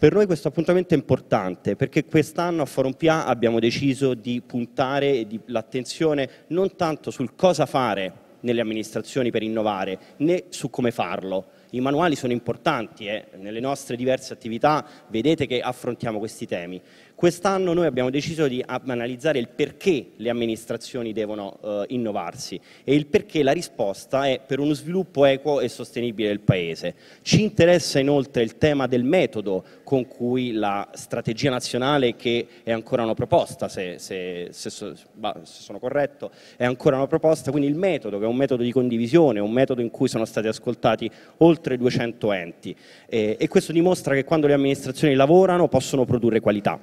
Per noi questo appuntamento è importante perché quest'anno a Forum PA abbiamo deciso di puntare l'attenzione non tanto sul cosa fare nelle amministrazioni per innovare, né su come farlo. I manuali sono importanti, eh? nelle nostre diverse attività vedete che affrontiamo questi temi, Quest'anno noi abbiamo deciso di analizzare il perché le amministrazioni devono eh, innovarsi e il perché la risposta è per uno sviluppo equo e sostenibile del Paese. Ci interessa inoltre il tema del metodo con cui la strategia nazionale, che è ancora una proposta, se, se, se, se sono corretto, è ancora una proposta, quindi il metodo che è un metodo di condivisione, un metodo in cui sono stati ascoltati oltre 200 enti eh, e questo dimostra che quando le amministrazioni lavorano possono produrre qualità.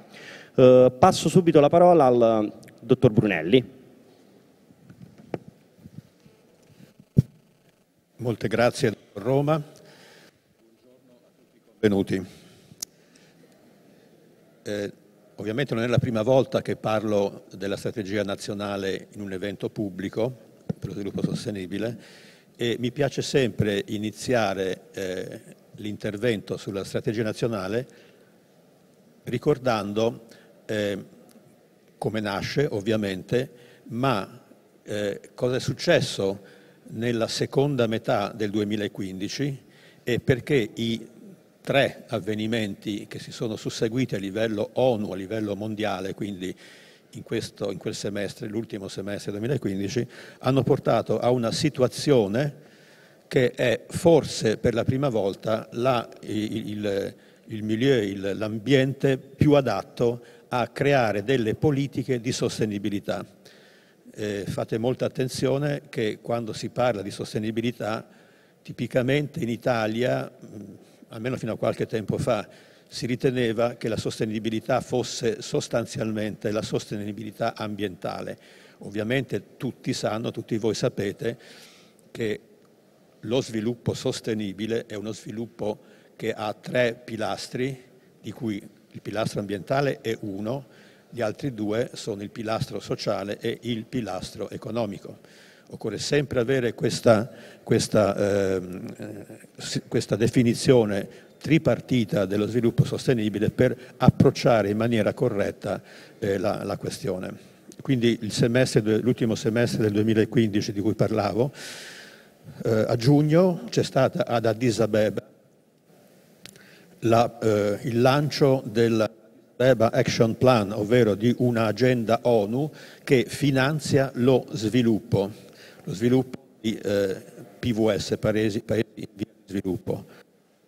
Eh, passo subito la parola al eh, dottor Brunelli. Molte grazie, dottor Roma. Benvenuti. Eh, ovviamente non è la prima volta che parlo della strategia nazionale in un evento pubblico per lo sviluppo sostenibile e mi piace sempre iniziare eh, l'intervento sulla strategia nazionale ricordando eh, come nasce ovviamente, ma eh, cosa è successo nella seconda metà del 2015 e perché i tre avvenimenti che si sono susseguiti a livello ONU, a livello mondiale, quindi in, questo, in quel semestre, l'ultimo semestre 2015, hanno portato a una situazione che è forse per la prima volta la, il, il, il milieu, il, l'ambiente più adatto a creare delle politiche di sostenibilità. Eh, fate molta attenzione che quando si parla di sostenibilità, tipicamente in Italia, mm, almeno fino a qualche tempo fa, si riteneva che la sostenibilità fosse sostanzialmente la sostenibilità ambientale. Ovviamente tutti sanno, tutti voi sapete che lo sviluppo sostenibile è uno sviluppo che ha tre pilastri, di cui il pilastro ambientale è uno, gli altri due sono il pilastro sociale e il pilastro economico. Occorre sempre avere questa, questa, ehm, eh, questa definizione tripartita dello sviluppo sostenibile per approcciare in maniera corretta eh, la, la, questione. Quindi l'ultimo semestre, semestre del 2015 di cui parlavo, eh, a giugno c'è stata ad Addis Abeba la, eh, il lancio del Deba Action Plan, ovvero di un'agenda ONU che finanzia lo sviluppo, lo sviluppo di eh, PVS, paesi, paesi di sviluppo.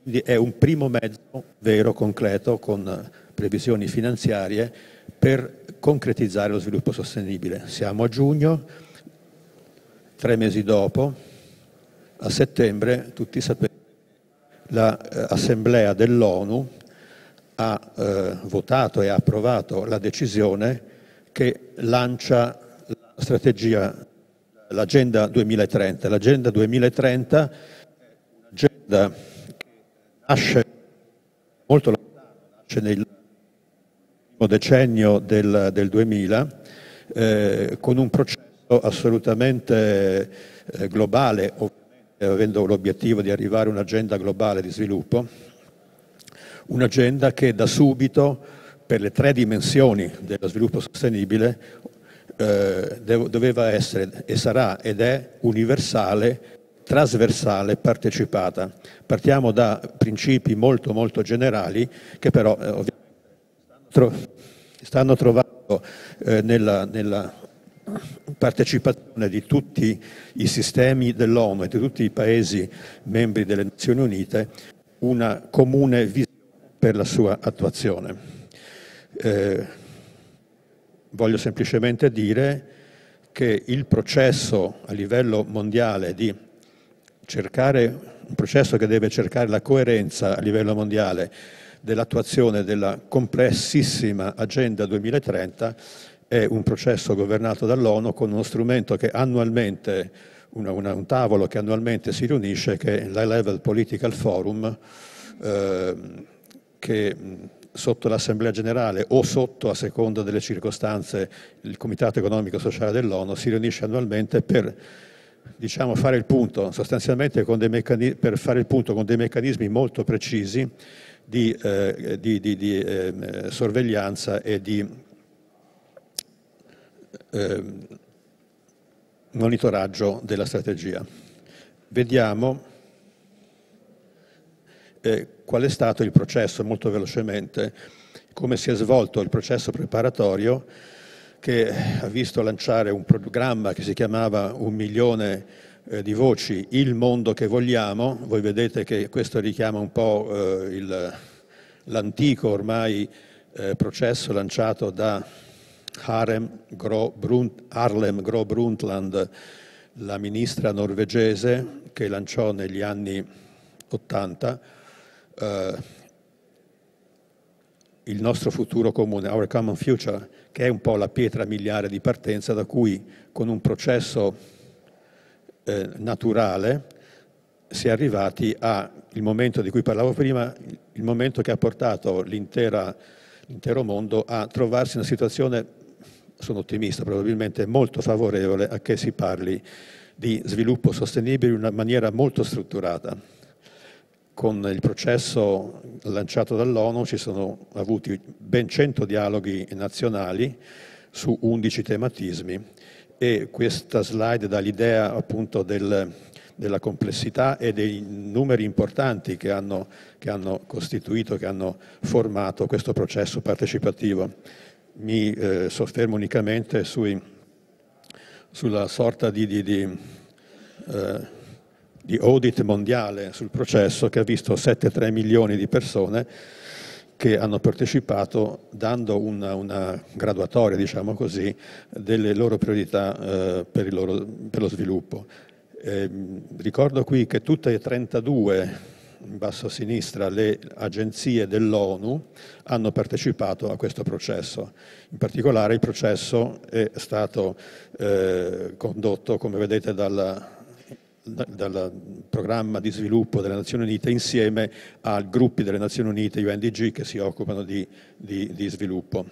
Quindi è un primo mezzo vero, concreto, con previsioni finanziarie per concretizzare lo sviluppo sostenibile. Siamo a giugno, tre mesi dopo, a settembre tutti sapete l'Assemblea eh, dell'ONU ha eh, votato e ha approvato la decisione che lancia la strategia, l'Agenda 2030. L'Agenda 2030 è un'agenda che nasce molto lontano, nasce nel primo decennio del, del 2000, eh, con un processo assolutamente eh, globale, ovvero eh, avendo l'obiettivo di arrivare a un'agenda globale di sviluppo, un'agenda che da subito per le tre dimensioni dello sviluppo sostenibile eh, doveva essere e sarà ed è universale, trasversale, partecipata. Partiamo da principi molto molto generali che però eh, stanno trovando eh, nella, nella partecipazione di tutti i sistemi dell'ONU e di tutti i Paesi membri delle Nazioni Unite una comune visione per la sua attuazione. Eh, voglio semplicemente dire che il processo a livello mondiale di cercare un processo che deve cercare la coerenza a livello mondiale dell'attuazione della complessissima Agenda 2030 è un processo governato dall'ONU con uno strumento che annualmente, una, una, un tavolo che annualmente si riunisce, che è l'High Level Political Forum, eh, che sotto l'Assemblea Generale o sotto, a seconda delle circostanze, il Comitato Economico Sociale dell'ONU si riunisce annualmente per diciamo, fare il punto, sostanzialmente mecani- per fare il punto con dei meccanismi molto precisi di, eh, di, di, di eh, sorveglianza e di eh, monitoraggio della strategia. Vediamo eh, qual è stato il processo, molto velocemente, come si è svolto il processo preparatorio che ha visto lanciare un programma che si chiamava Un milione eh, di voci, il mondo che vogliamo. Voi vedete che questo richiama un po' eh, l'antico ormai eh, processo lanciato da Harlem Gro Brundtland, la ministra norvegese che lanciò negli anni 80 eh, il nostro futuro comune, Our Common Future, che è un po' la pietra miliare di partenza da cui con un processo eh, naturale si è arrivati al momento di cui parlavo prima, il momento che ha portato l'intero mondo a trovarsi in una situazione sono ottimista, probabilmente molto favorevole a che si parli di sviluppo sostenibile in una maniera molto strutturata. Con il processo lanciato dall'ONU ci sono avuti ben 100 dialoghi nazionali su 11 tematismi e questa slide dà l'idea appunto del, della complessità e dei numeri importanti che hanno, che hanno costituito, che hanno formato questo processo partecipativo mi eh, soffermo unicamente sui, sulla sorta di, di, di, eh, di, audit mondiale sul processo che ha visto 7-3 milioni di persone che hanno partecipato dando una, una graduatoria, diciamo così, delle loro priorità eh, per, loro, per, lo sviluppo. Ehm, ricordo qui che tutte e 32 in basso a sinistra, le agenzie dell'ONU hanno partecipato a questo processo. In particolare il processo è stato eh, condotto, come vedete, dalla, dal programma di sviluppo delle Nazioni Unite insieme a gruppi delle Nazioni Unite, UNDG, che si occupano di, di, di sviluppo.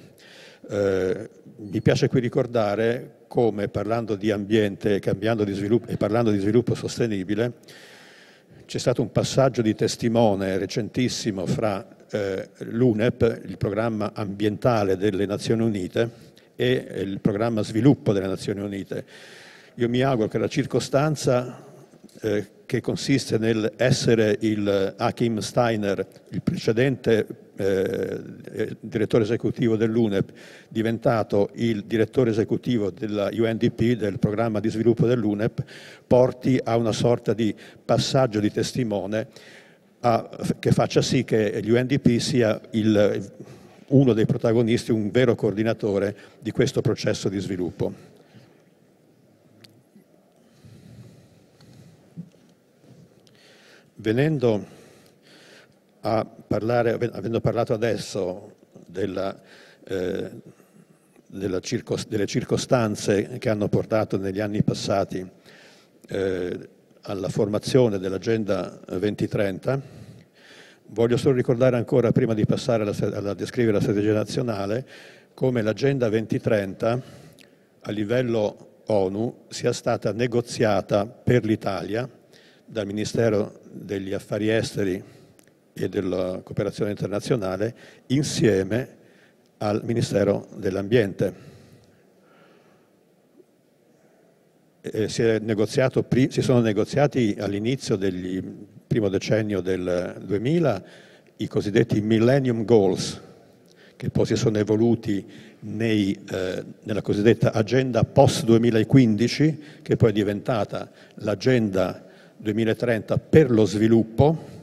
Eh, mi piace qui ricordare come parlando di ambiente cambiando di sviluppo, e parlando di sviluppo sostenibile c'è stato un passaggio di testimone recentissimo fra eh, l'UNEP, il programma ambientale delle Nazioni Unite, e eh, il programma sviluppo delle Nazioni Unite. Io mi auguro che la circostanza eh, che consiste nel essere il eh, Achim Steiner, il precedente eh, eh, direttore esecutivo dell'UNEP, diventato il direttore esecutivo della UNDP, del programma di sviluppo dell'UNEP, porti a una sorta di passaggio di testimone a, che faccia sì che l'UNDP sia il, uno dei protagonisti, un vero coordinatore di questo processo di sviluppo. Venendo a parlare, avendo parlato adesso della, eh, circo, delle circostanze che hanno portato negli anni passati eh, alla formazione dell'Agenda 2030, voglio solo ricordare ancora, prima di passare a descrivere la strategia nazionale, come l'Agenda 2030 a livello ONU sia stata negoziata per l'Italia dal Ministero degli Affari Esteri e della Cooperazione Internazionale insieme al Ministero dell'Ambiente. Si, negoziato, si, sono negoziati all'inizio del primo decennio del 2000 i cosiddetti Millennium Goals, che poi si sono evoluti nei, eh, nella cosiddetta agenda post 2015, che poi è diventata l'agenda 2030 per lo sviluppo,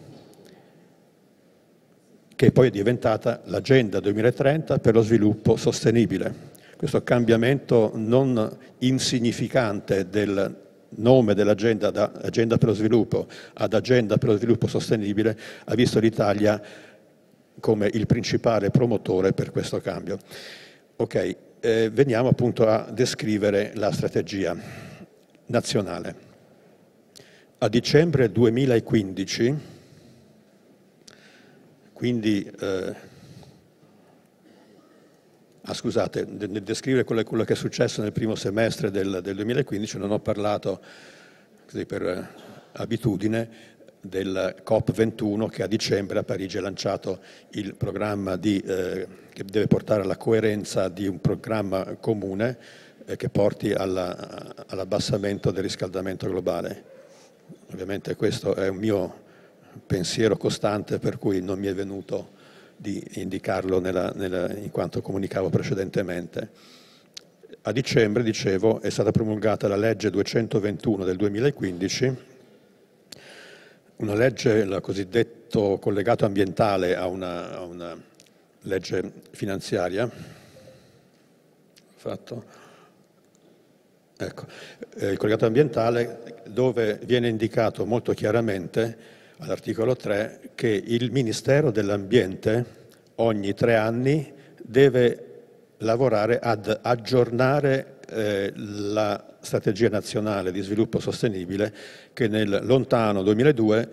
che poi è diventata l'Agenda 2030 per lo sviluppo sostenibile. Questo cambiamento non insignificante del nome dell'agenda da Agenda per lo sviluppo ad Agenda per lo sviluppo sostenibile ha visto l'Italia come il principale promotore per questo cambio. Ok, eh, veniamo appunto a descrivere la strategia nazionale a dicembre 2015, quindi eh, ah, scusate, nel descrivere quello, quello, che è successo nel primo semestre del, del 2015 non ho parlato così per eh, abitudine del COP21 che a dicembre a Parigi ha lanciato il programma di, eh, che deve portare alla coerenza di un programma comune eh, che porti alla, all'abbassamento del riscaldamento globale. Ovviamente questo è un mio pensiero costante per cui non mi è venuto di indicarlo nella, nella, in quanto comunicavo precedentemente. A dicembre, dicevo, è stata promulgata la legge 221 del 2015, una legge, il cosiddetto collegato ambientale a una, a una legge finanziaria. Fatto. Ecco. Eh, il collegato ambientale dove viene indicato molto chiaramente all'articolo 3 che il Ministero dell'Ambiente ogni tre anni deve lavorare ad aggiornare eh, la strategia nazionale di sviluppo sostenibile che nel lontano 2002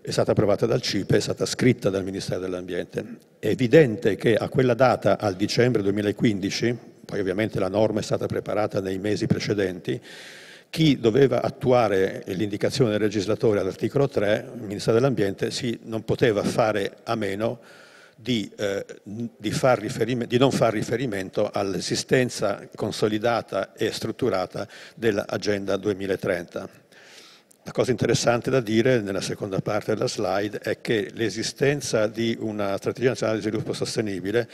è stata approvata dal CIPE, è stata scritta dal Ministero dell'Ambiente. È evidente che a quella data, al dicembre 2015, poi ovviamente la norma è stata preparata nei mesi precedenti, chi doveva attuare l'indicazione del legislatore all'articolo 3, il Ministero dell'Ambiente, sì, non poteva fare a meno di, eh, di, far di, non far riferimento all'esistenza consolidata e strutturata dell'Agenda 2030. La cosa interessante da dire nella seconda parte della slide è che l'esistenza di una strategia nazionale di sviluppo sostenibile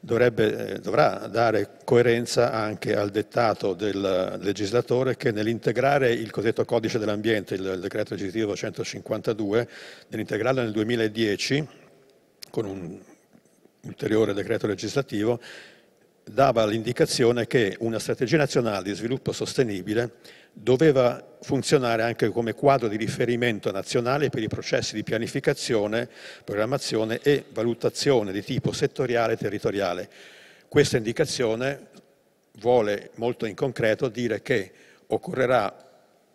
dovrebbe, eh, dovrà dare coerenza anche al dettato del legislatore che nell'integrare il cosiddetto codice dell'ambiente, il, il decreto legislativo 152, nell'integrarlo nel 2010 con un ulteriore decreto legislativo, dava l'indicazione che una strategia nazionale di sviluppo sostenibile doveva funzionare anche come quadro di riferimento nazionale per i processi di pianificazione, programmazione e valutazione di tipo settoriale e territoriale. Questa indicazione vuole molto in concreto dire che occorrerà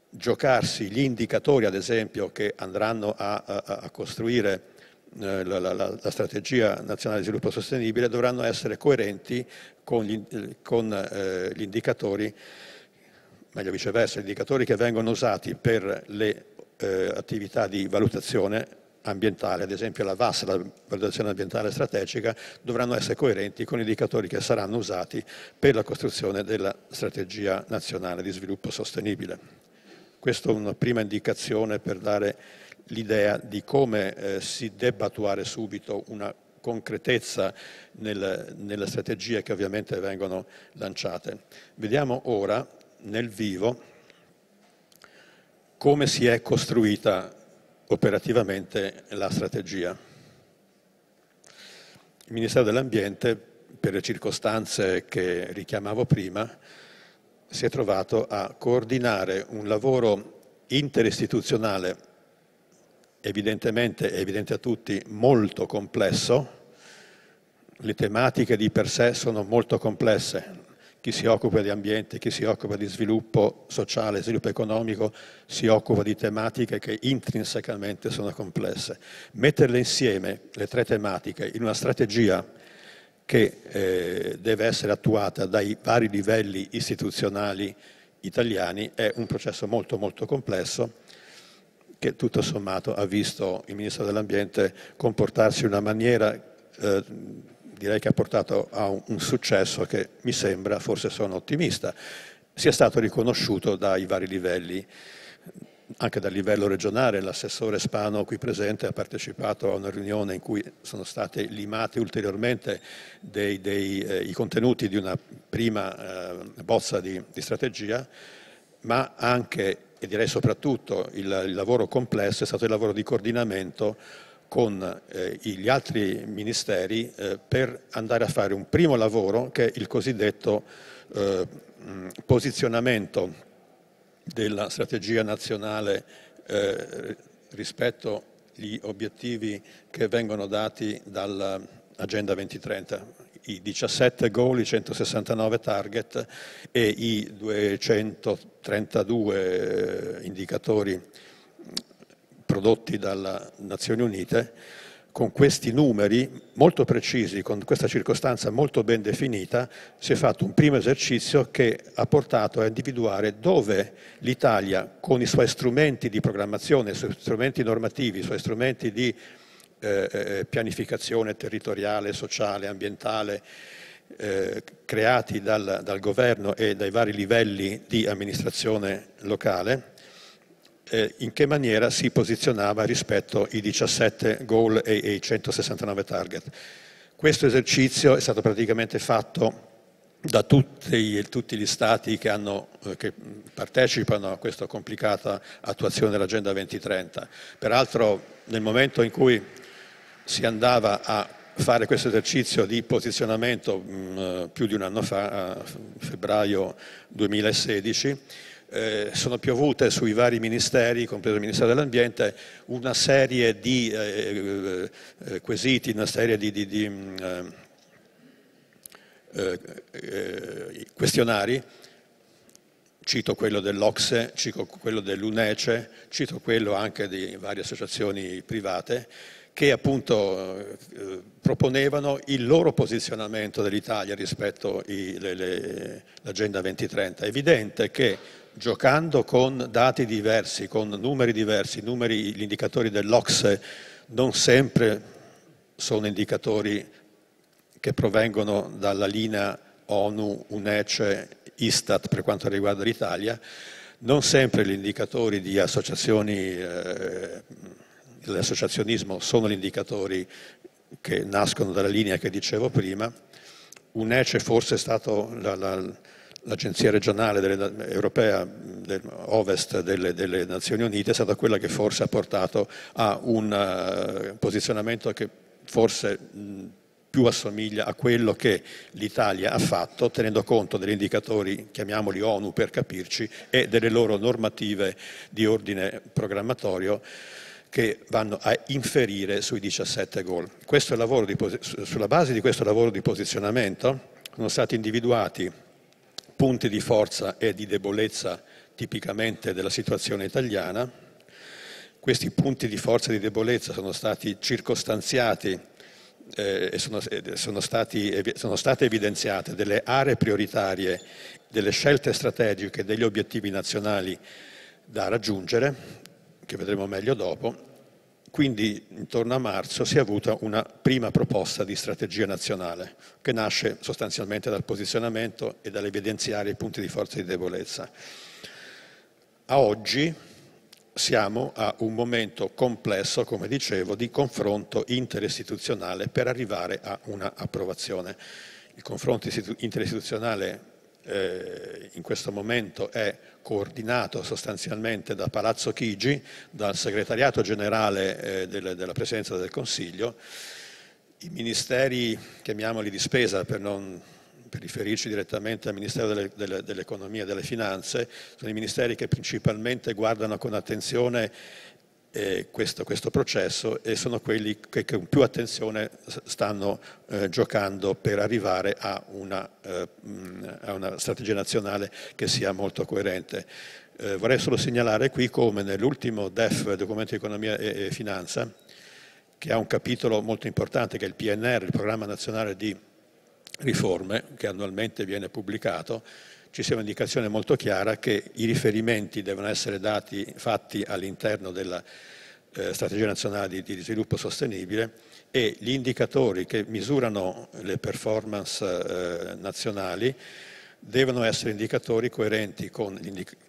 giocarsi gli indicatori, ad esempio, che andranno a, a, a costruire eh, la, la, la, strategia nazionale di sviluppo sostenibile dovranno essere coerenti con gli, eh, con, eh, gli indicatori, meglio viceversa, gli indicatori che vengono usati per le eh, attività di valutazione ambientale, ad esempio la VAS, la valutazione ambientale strategica, dovranno essere coerenti con gli indicatori che saranno usati per la costruzione della strategia nazionale di sviluppo sostenibile. Questa è una prima indicazione per dare l'idea di come eh, si debba attuare subito una concretezza nel, nelle strategie che ovviamente vengono lanciate. Vediamo ora nel vivo come si è costruita operativamente la strategia. Il Ministero dell'Ambiente, per le circostanze che richiamavo prima, si è trovato a coordinare un lavoro interistituzionale evidentemente, è evidente a tutti, molto complesso. Le tematiche di per sé sono molto complesse. Chi si occupa di ambiente, chi si occupa di sviluppo sociale, sviluppo economico, si occupa di tematiche che intrinsecamente sono complesse. Metterle insieme, le tre tematiche, in una strategia che eh, deve essere attuata dai vari livelli istituzionali italiani è un processo molto molto complesso che tutto sommato ha visto il Ministro dell'Ambiente comportarsi in una maniera eh, direi che ha portato a un, un successo che mi sembra, forse sono ottimista, sia stato riconosciuto dai vari livelli anche dal livello regionale, l'assessore Spano qui presente ha partecipato a una riunione in cui sono stati limati ulteriormente dei, dei, eh, i contenuti di una prima eh, bozza di, di strategia, ma anche e direi soprattutto il, il, lavoro complesso è stato il lavoro di coordinamento con eh, gli altri ministeri eh, per andare a fare un primo lavoro che è il cosiddetto eh, posizionamento della strategia nazionale eh, rispetto agli obiettivi che vengono dati dall'Agenda 2030 i 17 goal, i 169 target e i 232 eh, indicatori prodotti dalla Nazioni Unite, con questi numeri molto precisi, con questa circostanza molto ben definita, si è fatto un primo esercizio che ha portato a individuare dove l'Italia, con i suoi strumenti di programmazione, i suoi strumenti normativi, i suoi strumenti di eh, eh, eh, pianificazione territoriale, sociale, ambientale eh, creati dal, dal, governo e dai vari livelli di amministrazione locale, eh, in che maniera si posizionava rispetto ai 17 goal e ai 169 target. Questo esercizio è stato praticamente fatto da tutti, tutti gli stati che, hanno, eh, che, partecipano a questa complicata attuazione dell'Agenda 2030. Peraltro nel momento in cui si andava a fare questo esercizio di posizionamento mh, mm, eh, più di un anno fa, a febbraio 2016, eh, sono piovute sui vari ministeri, compreso il Ministero dell'Ambiente, una serie di eh, eh, eh quesiti, una serie di, di, di mm, eh, questionari, cito quello dell'Ocse, cito quello dell'UNECE, cito quello anche di varie associazioni private, che appunto eh, proponevano il loro posizionamento dell'Italia rispetto all'Agenda 2030. È evidente che giocando con dati diversi, con numeri diversi, numeri, gli indicatori dell'Ocse non sempre sono indicatori che provengono dalla linea ONU, UNECE, Istat per quanto riguarda l'Italia, non sempre gli indicatori di associazioni eh, dell'associazionismo sono gli indicatori che nascono dalla linea che dicevo prima. UNECE forse è stato la, la, l'agenzia regionale delle, europea del, ovest delle, delle, Nazioni Unite, è stata quella che forse ha portato a un uh, posizionamento che forse mh, più assomiglia a quello che l'Italia ha fatto, tenendo conto degli indicatori, chiamiamoli ONU per capirci, e delle loro normative di ordine programmatorio che vanno a inferire sui 17 gol. Posi- sulla base di questo lavoro di posizionamento sono stati individuati punti di forza e di debolezza tipicamente della situazione italiana. Questi punti di forza e di debolezza sono stati circostanziati eh, e sono, eh, sono, stati, sono state evidenziate delle aree prioritarie, delle scelte strategiche, degli obiettivi nazionali da raggiungere che vedremo meglio dopo, quindi intorno a marzo si è avuta una prima proposta di strategia nazionale che nasce sostanzialmente dal posizionamento e dall'evidenziare i punti di forza e di debolezza. A oggi siamo a un momento complesso, come dicevo, di confronto interistituzionale per arrivare a una approvazione. Il confronto interistituzionale eh, in questo momento è coordinato sostanzialmente da Palazzo Chigi, dal segretariato generale eh, del, della Presidenza del Consiglio, i ministeri, chiamiamoli di spesa per non per riferirci direttamente al Ministero delle, delle, dell'Economia e delle Finanze, sono i ministeri che principalmente guardano con attenzione eh, questo, questo, processo e sono quelli che con più attenzione stanno eh, giocando per arrivare a una, eh, a una, strategia nazionale che sia molto coerente. Eh, vorrei solo segnalare qui come nell'ultimo DEF, Documento di Economia e, e Finanza, che ha un capitolo molto importante che è il PNR, il Programma Nazionale di Riforme, che annualmente viene pubblicato, ci sia un'indicazione molto chiara che i riferimenti devono essere dati, fatti all'interno della eh, strategia nazionale di, di, sviluppo sostenibile e gli indicatori che misurano le performance eh, nazionali devono essere indicatori coerenti con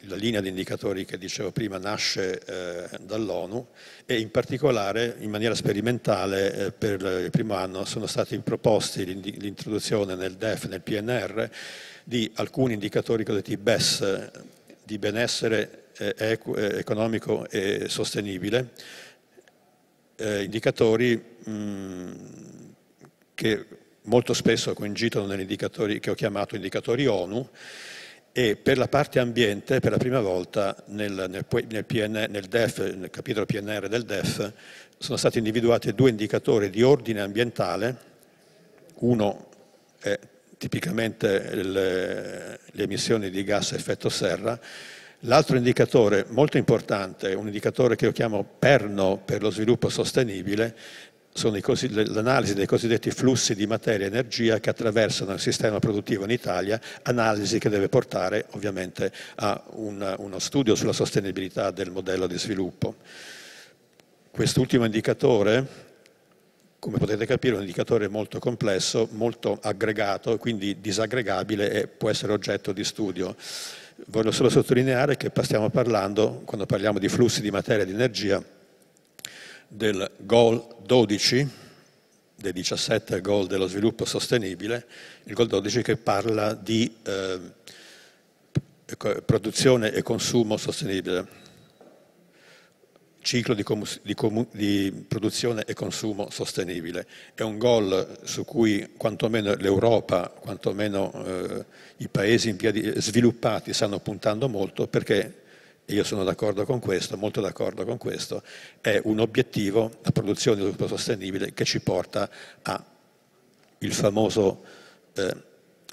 la linea di indicatori che dicevo prima nasce eh, dall'ONU e in particolare in maniera sperimentale eh, per il primo anno sono stati proposti l'introduzione nel DEF, nel PNR, di alcuni indicatori cosiddetti BES di benessere eh, eh, economico e sostenibile, eh, indicatori mh, che molto spesso coincidono negli indicatori che ho chiamato indicatori ONU e per la parte ambiente per la prima volta nel, nel, nel, PN, nel DEF, capitolo PNR del DEF sono stati individuati due indicatori di ordine ambientale, uno è tipicamente le, le emissioni di gas a effetto serra, L'altro indicatore molto importante, un indicatore che io chiamo perno per lo sviluppo sostenibile, sono cosi, l'analisi dei cosiddetti flussi di materia e energia che attraversano il sistema produttivo in Italia, analisi che deve portare ovviamente a un, uno studio sulla sostenibilità del modello di sviluppo. Quest'ultimo indicatore come potete capire, è un indicatore molto complesso, molto aggregato, quindi disaggregabile e può essere oggetto di studio. Voglio solo sottolineare che stiamo parlando, quando parliamo di flussi di materia e di energia, del goal 12, dei 17 goal dello sviluppo sostenibile, il goal 12 che parla di eh, ecco, produzione e consumo sostenibile, ciclo di, di, di, produzione e consumo sostenibile. È un goal su cui quantomeno l'Europa, quantomeno eh, i paesi in via sviluppati stanno puntando molto perché io sono d'accordo con questo, molto d'accordo con questo, è un obiettivo, la produzione di sviluppo sostenibile, che ci porta al famoso eh,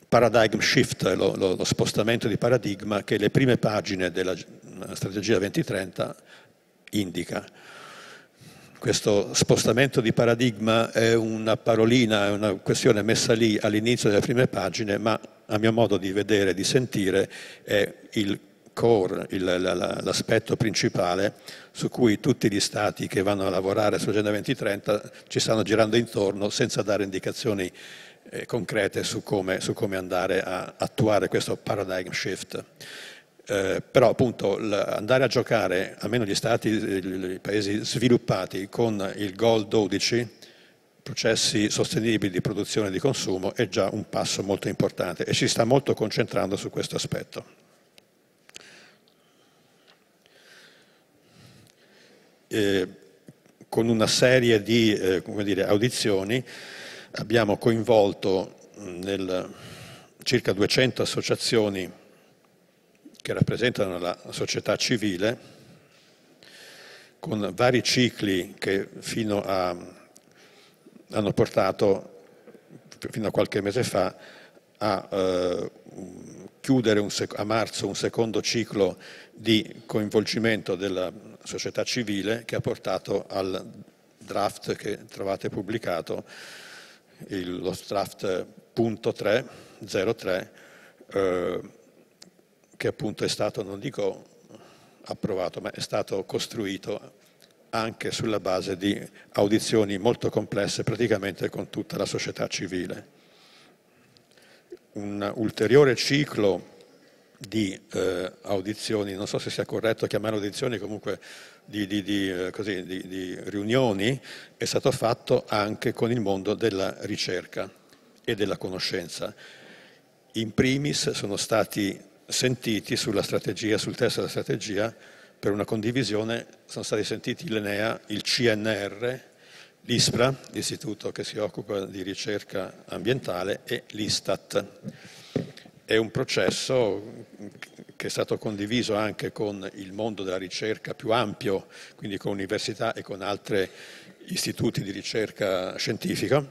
paradigm shift, lo, lo, lo, spostamento di paradigma che le prime pagine della eh, strategia 2030 indica. Questo spostamento di paradigma è una parolina, è una questione messa lì all'inizio delle prime pagine, ma a mio modo di vedere, di sentire, è il core, l'aspetto principale su cui tutti gli stati che vanno a lavorare sull'Agenda 2030 ci stanno girando intorno senza dare indicazioni eh, concrete su come, su come, andare a attuare questo paradigm shift. Eh, però appunto andare a giocare, almeno gli stati, i paesi sviluppati, con il Goal 12, processi sostenibili di produzione e di consumo, è già un passo molto importante e ci sta molto concentrando su questo aspetto. Eh, con una serie di eh, dire, audizioni abbiamo coinvolto nel, circa 200 associazioni che rappresentano la società civile con vari cicli che fino a, hanno portato fino a qualche mese fa a eh, chiudere un, a marzo un secondo ciclo di coinvolgimento della società civile che ha portato al draft che trovate pubblicato, il, lo draft punto 3, 03, eh, che appunto è stato, non dico approvato, ma è stato costruito anche sulla base di audizioni molto complesse praticamente con tutta la società civile. Un ulteriore ciclo di eh, audizioni, non so se sia corretto chiamare audizioni, comunque di, di, di, eh, così, di, riunioni, è stato fatto anche con il mondo della ricerca e della conoscenza. In primis sono stati sentiti sulla strategia, sul testo della strategia, per una condivisione sono stati sentiti l'Enea, il CNR, l'ISPRA, l'istituto che si occupa di ricerca ambientale, e l'Istat è un processo che è stato condiviso anche con il mondo della ricerca più ampio, quindi con università e con altri istituti di ricerca scientifica.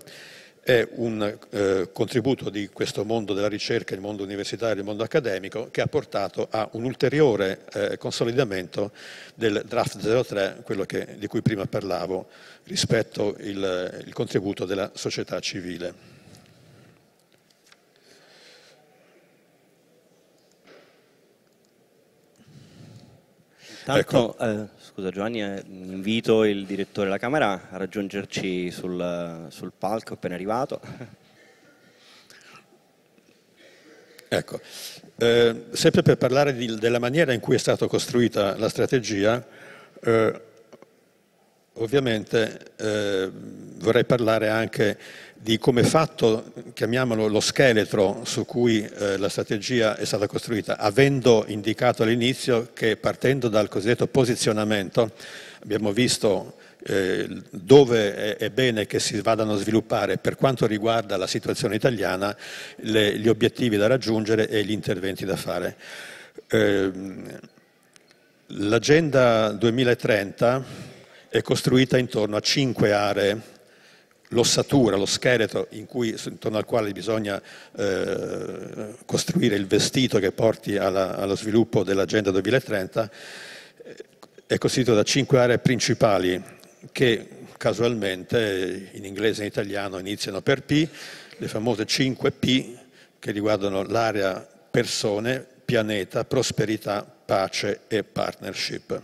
È un eh, contributo di questo mondo della ricerca, il mondo universitario, e il mondo accademico, che ha portato a un ulteriore eh, consolidamento del draft 03, quello che, di cui prima parlavo, rispetto al contributo della società civile. Ecco. Tanto, ecco. eh, scusa Giovanni, eh, invito il direttore della Camera a raggiungerci sul, sul palco appena arrivato. Ecco, eh, sempre per parlare di, della maniera in cui è stata costruita la strategia, eh, Ovviamente eh, vorrei parlare anche di come è fatto, chiamiamolo lo scheletro su cui eh, la strategia è stata costruita, avendo indicato all'inizio che partendo dal cosiddetto posizionamento abbiamo visto eh, dove è, bene che si vadano a sviluppare per quanto riguarda la situazione italiana le, gli obiettivi da raggiungere e gli interventi da fare. Ehm, l'agenda 2030 è costruita intorno a cinque aree. L'ossatura, lo scheletro cui, intorno al quale bisogna eh, costruire il vestito che porti alla, allo sviluppo dell'Agenda 2030, eh, è costituito da cinque aree principali che casualmente in inglese e in italiano iniziano per P, le famose 5 P che riguardano l'area persone, pianeta, prosperità, pace e partnership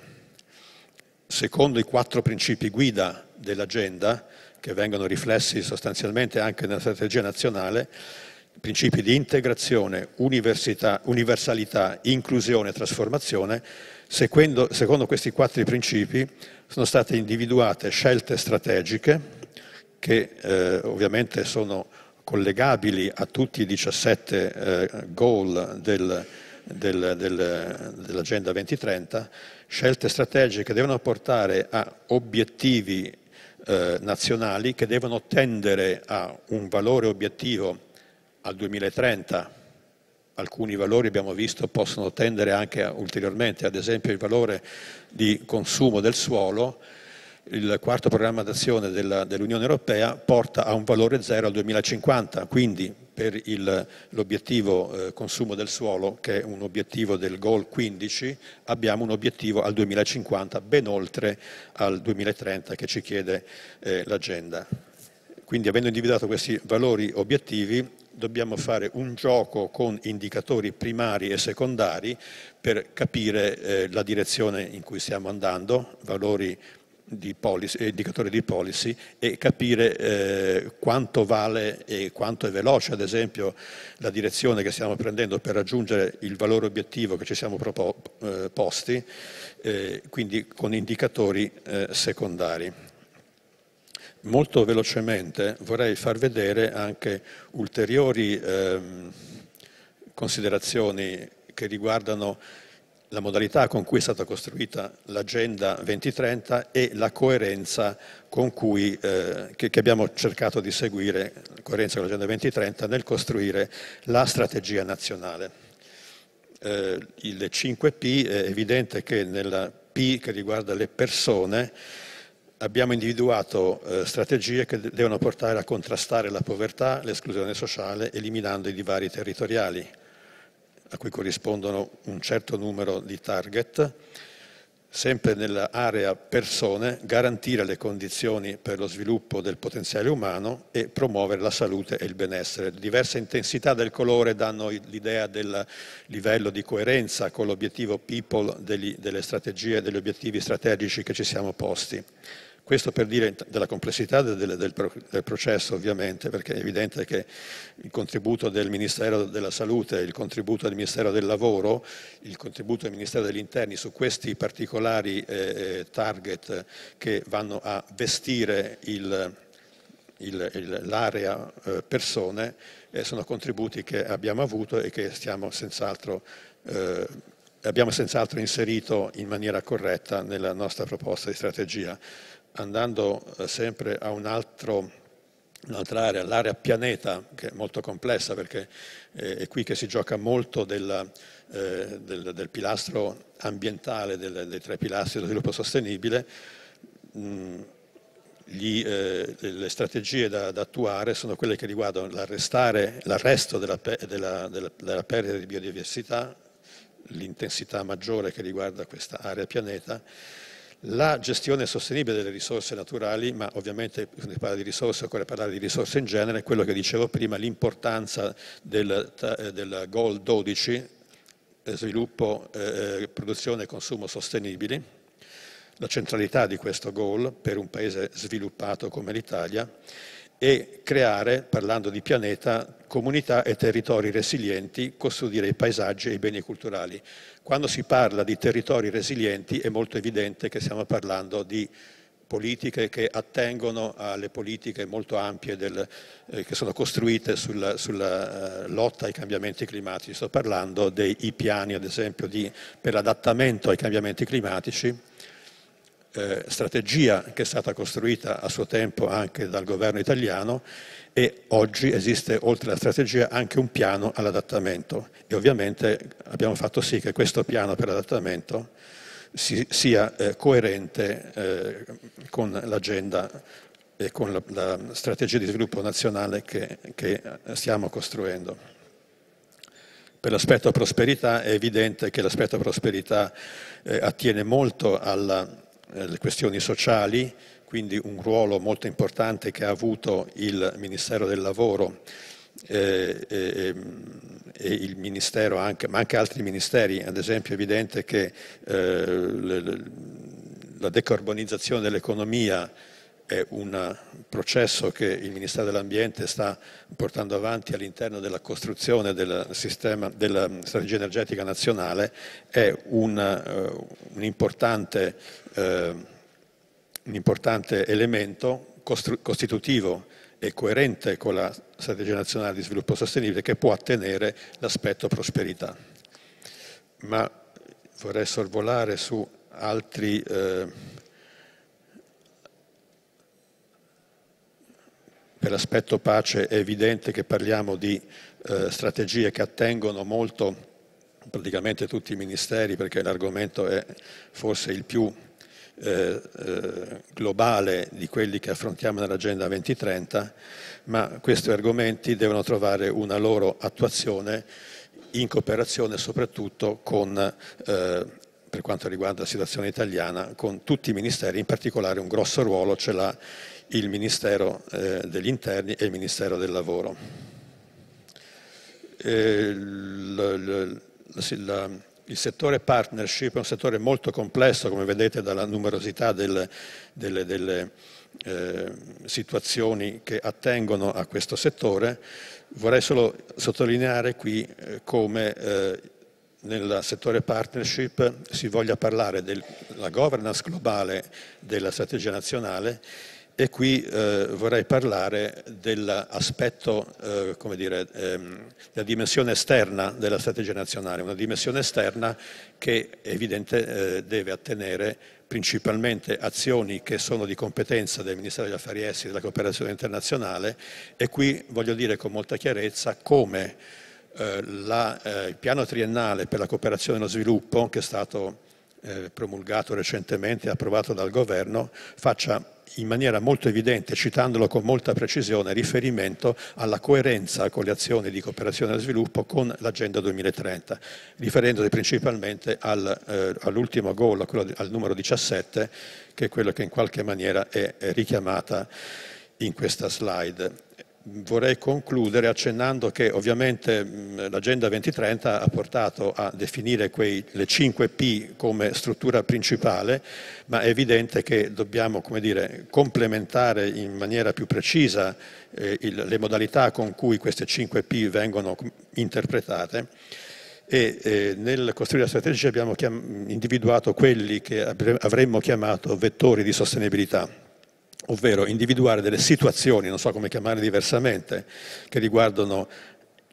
secondo i quattro principi guida dell'agenda, che vengono riflessi sostanzialmente anche nella strategia nazionale, principi di integrazione, universalità, inclusione e trasformazione, secondo, secondo questi quattro principi sono state individuate scelte strategiche che eh, ovviamente sono collegabili a tutti i 17 eh, goal del, del, del, dell'Agenda 2030 scelte strategiche devono portare a obiettivi eh, nazionali che devono tendere a un valore obiettivo al 2030. Alcuni valori abbiamo visto possono tendere anche a, ulteriormente, ad esempio il valore di consumo del suolo. Il quarto programma d'azione dell'Unione Europea porta a un valore zero al 2050, quindi per l'obiettivo eh, consumo del suolo, che è un obiettivo del Goal 15, abbiamo un obiettivo al 2050, ben oltre al 2030 che ci chiede eh, l'agenda. Quindi avendo individuato questi valori obiettivi dobbiamo fare un gioco con indicatori primari e secondari per capire eh, la direzione in cui stiamo andando, valori di policy, indicatori di policy e capire eh, quanto vale e quanto è veloce, ad esempio, la direzione che stiamo prendendo per raggiungere il valore obiettivo che ci siamo proposti, eh, eh, quindi con indicatori eh, secondari. Molto velocemente vorrei far vedere anche ulteriori ehm, considerazioni che riguardano la modalità con cui è stata costruita l'agenda 2030 e la coerenza con cui, eh, che, che, abbiamo cercato di seguire, coerenza con l'agenda 2030, nel costruire la strategia nazionale. Eh, il 5P è evidente che nella P che riguarda le persone abbiamo individuato eh, strategie che devono portare a contrastare la povertà, l'esclusione sociale, eliminando i divari territoriali a cui corrispondono un certo numero di target, sempre nell'area persone, garantire le condizioni per lo sviluppo del potenziale umano e promuovere la salute e il benessere. Diverse intensità del colore danno l'idea del livello di coerenza con l'obiettivo people degli, delle strategie e degli obiettivi strategici che ci siamo posti. Questo per dire della complessità del, del, del, processo ovviamente, perché è evidente che il contributo del Ministero della Salute, il contributo del Ministero del Lavoro, il contributo del Ministero degli Interni su questi particolari eh, eh target che vanno a vestire il, il, il, l'area eh, persone eh, sono contributi che abbiamo avuto e che senz'altro, eh, abbiamo senz'altro inserito in maniera corretta nella nostra proposta di strategia andando eh, sempre a un altro un'altra area, l'area pianeta, che è molto complessa perché eh, è qui che si gioca molto della, eh, del, del, pilastro ambientale, del, dei tre pilastri dello sviluppo sostenibile, mm, gli, eh, le strategie da, da, attuare sono quelle che riguardano l'arresto della, della, della perdita di biodiversità, l'intensità maggiore che riguarda questa area pianeta, la gestione sostenibile delle risorse naturali, ma ovviamente quando si parla di risorse occorre parlare di risorse in genere, quello che dicevo prima, l'importanza del, eh, del Goal 12, eh, sviluppo, eh, eh, produzione e consumo sostenibili, la centralità di questo goal per un paese sviluppato come l'Italia e creare, parlando di pianeta, comunità e territori resilienti, custodire i paesaggi e i beni culturali. Quando si parla di territori resilienti è molto evidente che stiamo parlando di politiche che attengono alle politiche molto ampie del, eh, che sono costruite sulla, sulla eh, lotta ai cambiamenti climatici. Sto parlando dei piani, ad esempio, di, per l'adattamento ai cambiamenti climatici eh, strategia che è stata costruita a suo tempo anche dal governo italiano e oggi esiste oltre alla strategia anche un piano all'adattamento e ovviamente abbiamo fatto sì che questo piano per l'adattamento si, sia eh, coerente eh, con l'agenda e con la, la, strategia di sviluppo nazionale che, che stiamo costruendo. Per l'aspetto prosperità è evidente che l'aspetto prosperità eh, attiene molto alla, eh, le questioni sociali, quindi un ruolo molto importante che ha avuto il Ministero del Lavoro eh, eh, ehm, e il Ministero anche, ma anche altri ministeri, ad esempio è evidente che eh, le, la decarbonizzazione dell'economia è un processo che il Ministero dell'Ambiente sta portando avanti all'interno della costruzione del sistema, della strategia energetica nazionale, è un, uh, un, importante, uh, un importante, elemento costitutivo e coerente con la strategia nazionale di sviluppo sostenibile che può attenere l'aspetto prosperità. Ma vorrei sorvolare su altri... Uh, per l'aspetto pace è evidente che parliamo di eh, strategie che attengono molto praticamente tutti i ministeri perché l'argomento è forse il più eh, eh globale di quelli che affrontiamo nell'Agenda 2030, ma questi argomenti devono trovare una loro attuazione in cooperazione soprattutto con, eh, per quanto riguarda la situazione italiana, con tutti i ministeri, in particolare un grosso ruolo ce l'ha il Ministero eh, degli Interni e il Ministero del Lavoro. Eh, la, la, il settore partnership è un settore molto complesso, come vedete dalla numerosità del, delle, delle eh, situazioni che attengono a questo settore. Vorrei solo sottolineare qui eh, come eh, nel settore partnership si voglia parlare della governance globale della strategia nazionale e qui eh, vorrei parlare dell'aspetto, eh, come dire, ehm, della dimensione esterna della strategia nazionale, una dimensione esterna che è evidente eh, deve attenere principalmente azioni che sono di competenza del Ministero degli Affari Esteri e della Cooperazione Internazionale e qui voglio dire con molta chiarezza come eh, la, eh, il piano triennale per la cooperazione e lo sviluppo che è stato eh, promulgato recentemente e approvato dal governo faccia in maniera molto evidente, citandolo con molta precisione, riferimento alla coerenza con le azioni di cooperazione allo sviluppo con l'Agenda 2030, riferendosi principalmente al, eh, all'ultimo goal, di, al numero 17, che è quello che in qualche maniera è, è richiamata in questa slide vorrei concludere accennando che ovviamente l'Agenda 2030 ha portato a definire quei, le 5 P come struttura principale, ma è evidente che dobbiamo dire, complementare in maniera più precisa eh, il, le modalità con cui queste 5 P vengono interpretate. E eh, nel costruire la strategia abbiamo individuato quelli che avremmo chiamato vettori di sostenibilità ovvero individuare delle situazioni, non so come chiamarle diversamente, che riguardano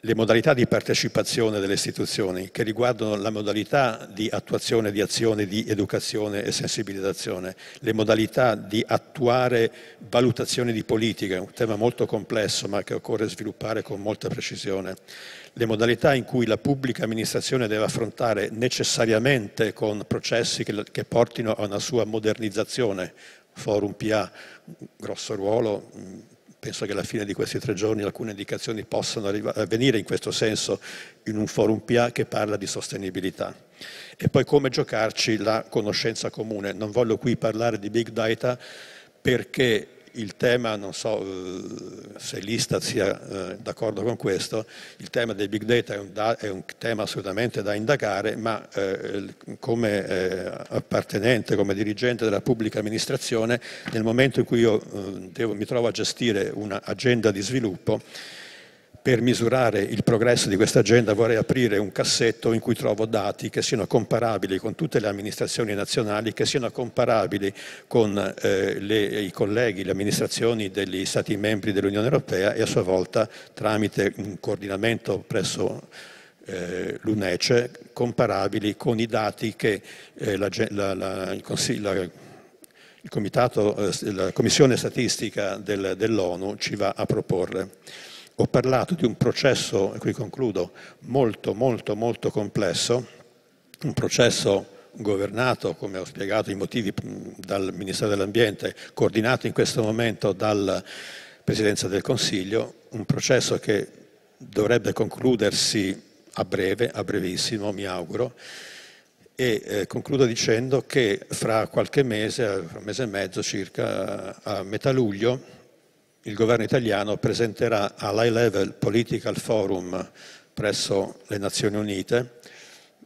le modalità di partecipazione delle istituzioni, che riguardano la modalità di attuazione di azioni di educazione e sensibilizzazione, le modalità di attuare valutazioni di politica, un tema molto complesso ma che occorre sviluppare con molta precisione, le modalità in cui la pubblica amministrazione deve affrontare necessariamente con processi che, che portino a una sua modernizzazione, Forum PA un grosso ruolo, mm, penso che alla fine di questi tre giorni alcune indicazioni possano eh, venire in questo senso in un forum PA che parla di sostenibilità. E poi come giocarci la conoscenza comune. Non voglio qui parlare di big data perché il tema, non so eh, se l'Istat sia eh, d'accordo con questo, il tema dei big data è un, da, è un tema assolutamente da indagare, ma eh, come eh, appartenente, come dirigente della pubblica amministrazione, nel momento in cui io eh, devo, mi trovo a gestire un'agenda di sviluppo, per misurare il progresso di questa agenda vorrei aprire un cassetto in cui trovo dati che siano comparabili con tutte le amministrazioni nazionali, che siano comparabili con eh, le, i colleghi, le amministrazioni degli Stati membri dell'Unione Europea e a sua volta tramite un coordinamento presso eh, l'UNECE comparabili con i dati che eh, la, la, la, il Consiglio il comitato, eh, la Commissione Statistica del, dell'ONU ci va a proporre. Ho parlato di un processo, e qui concludo, molto molto molto complesso, un processo governato, come ho spiegato i motivi, dal Ministero dell'Ambiente, coordinato in questo momento dalla Presidenza del Consiglio, un processo che dovrebbe concludersi a breve, a brevissimo, mi auguro, e eh, concludo dicendo che fra qualche mese, un mese e mezzo circa, a metà luglio, il governo italiano presenterà all'High Level Political Forum presso le Nazioni Unite,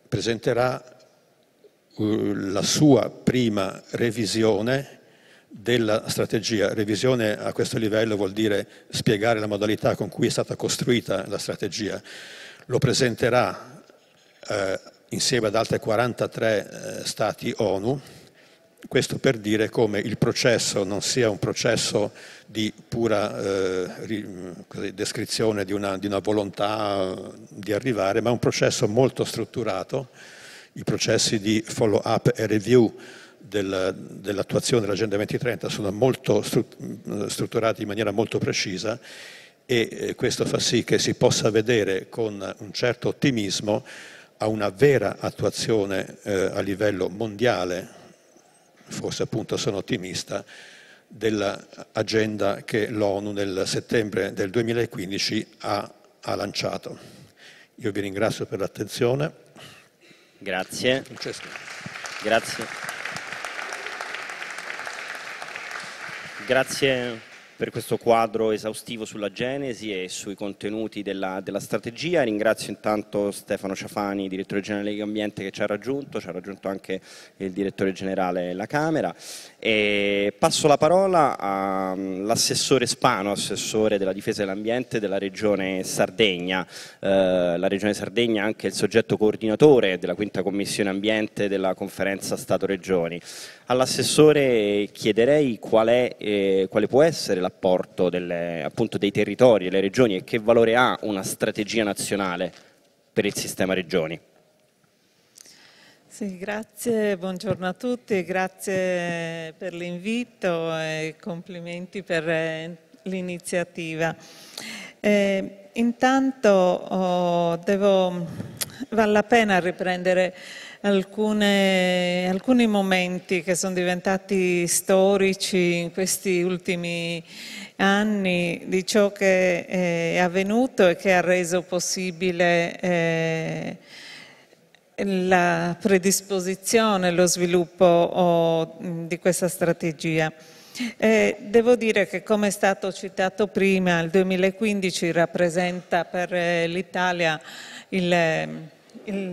presenterà uh, la sua prima revisione della strategia. Revisione a questo livello vuol dire spiegare la modalità con cui è stata costruita la strategia. Lo presenterà eh, insieme ad altri 43 eh, Stati ONU, questo per dire come il processo non sia un processo di pura eh, descrizione di una, di una, volontà di arrivare, ma un processo molto strutturato, i processi di follow-up e review del, dell'attuazione dell'Agenda 2030 sono molto strutturati in maniera molto precisa e eh, questo fa sì che si possa vedere con un certo ottimismo a una vera attuazione eh, a livello mondiale, forse appunto sono ottimista, dell'agenda che l'ONU nel settembre del 2015 ha, ha lanciato. Io vi ringrazio per l'attenzione. Grazie. Francesco. Grazie. Grazie per questo quadro esaustivo sulla Genesi e sui contenuti della, della strategia. Ringrazio intanto Stefano Ciafani, direttore generale Lega Ambiente, che ci ha raggiunto, ci ha raggiunto anche il direttore generale della Camera. E passo la parola all'assessore Spano, assessore della difesa dell'ambiente della Regione Sardegna. Eh, la Regione Sardegna è anche il soggetto coordinatore della quinta commissione ambiente della conferenza Stato-Regioni. All'assessore chiederei qual è, eh, quale può essere la apporto delle, appunto, dei territori, delle regioni e che valore ha una strategia nazionale per il sistema regioni? Sì, grazie, buongiorno a tutti, grazie per l'invito e complimenti per eh, l'iniziativa. Eh, intanto oh, devo, vale la pena riprendere alcune, alcuni momenti che sono diventati storici in questi ultimi anni di ciò che è avvenuto e che ha reso possibile eh, la predisposizione, lo sviluppo oh, di questa strategia. Eh, devo dire che come è stato citato prima, il 2015 rappresenta per eh, l'Italia il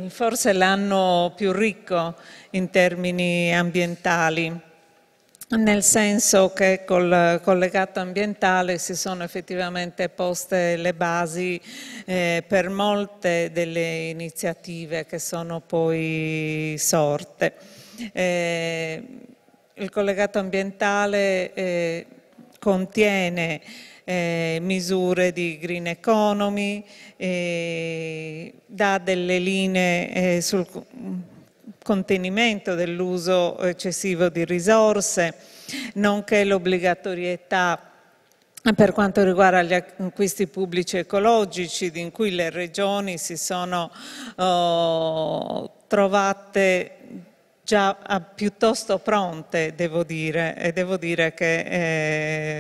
forse l'anno più ricco in termini ambientali nel senso che col collegato ambientale si sono effettivamente poste le basi eh, per molte delle iniziative che sono poi sorte. Eh, il collegato ambientale eh, contiene eh, misure di green economy, eh, dà delle linee eh, sul contenimento dell'uso eccessivo di risorse, nonché l'obbligatorietà per quanto riguarda gli acquisti pubblici ecologici, in cui le regioni si sono oh, trovate già ah, piuttosto pronte, devo dire, e devo dire che,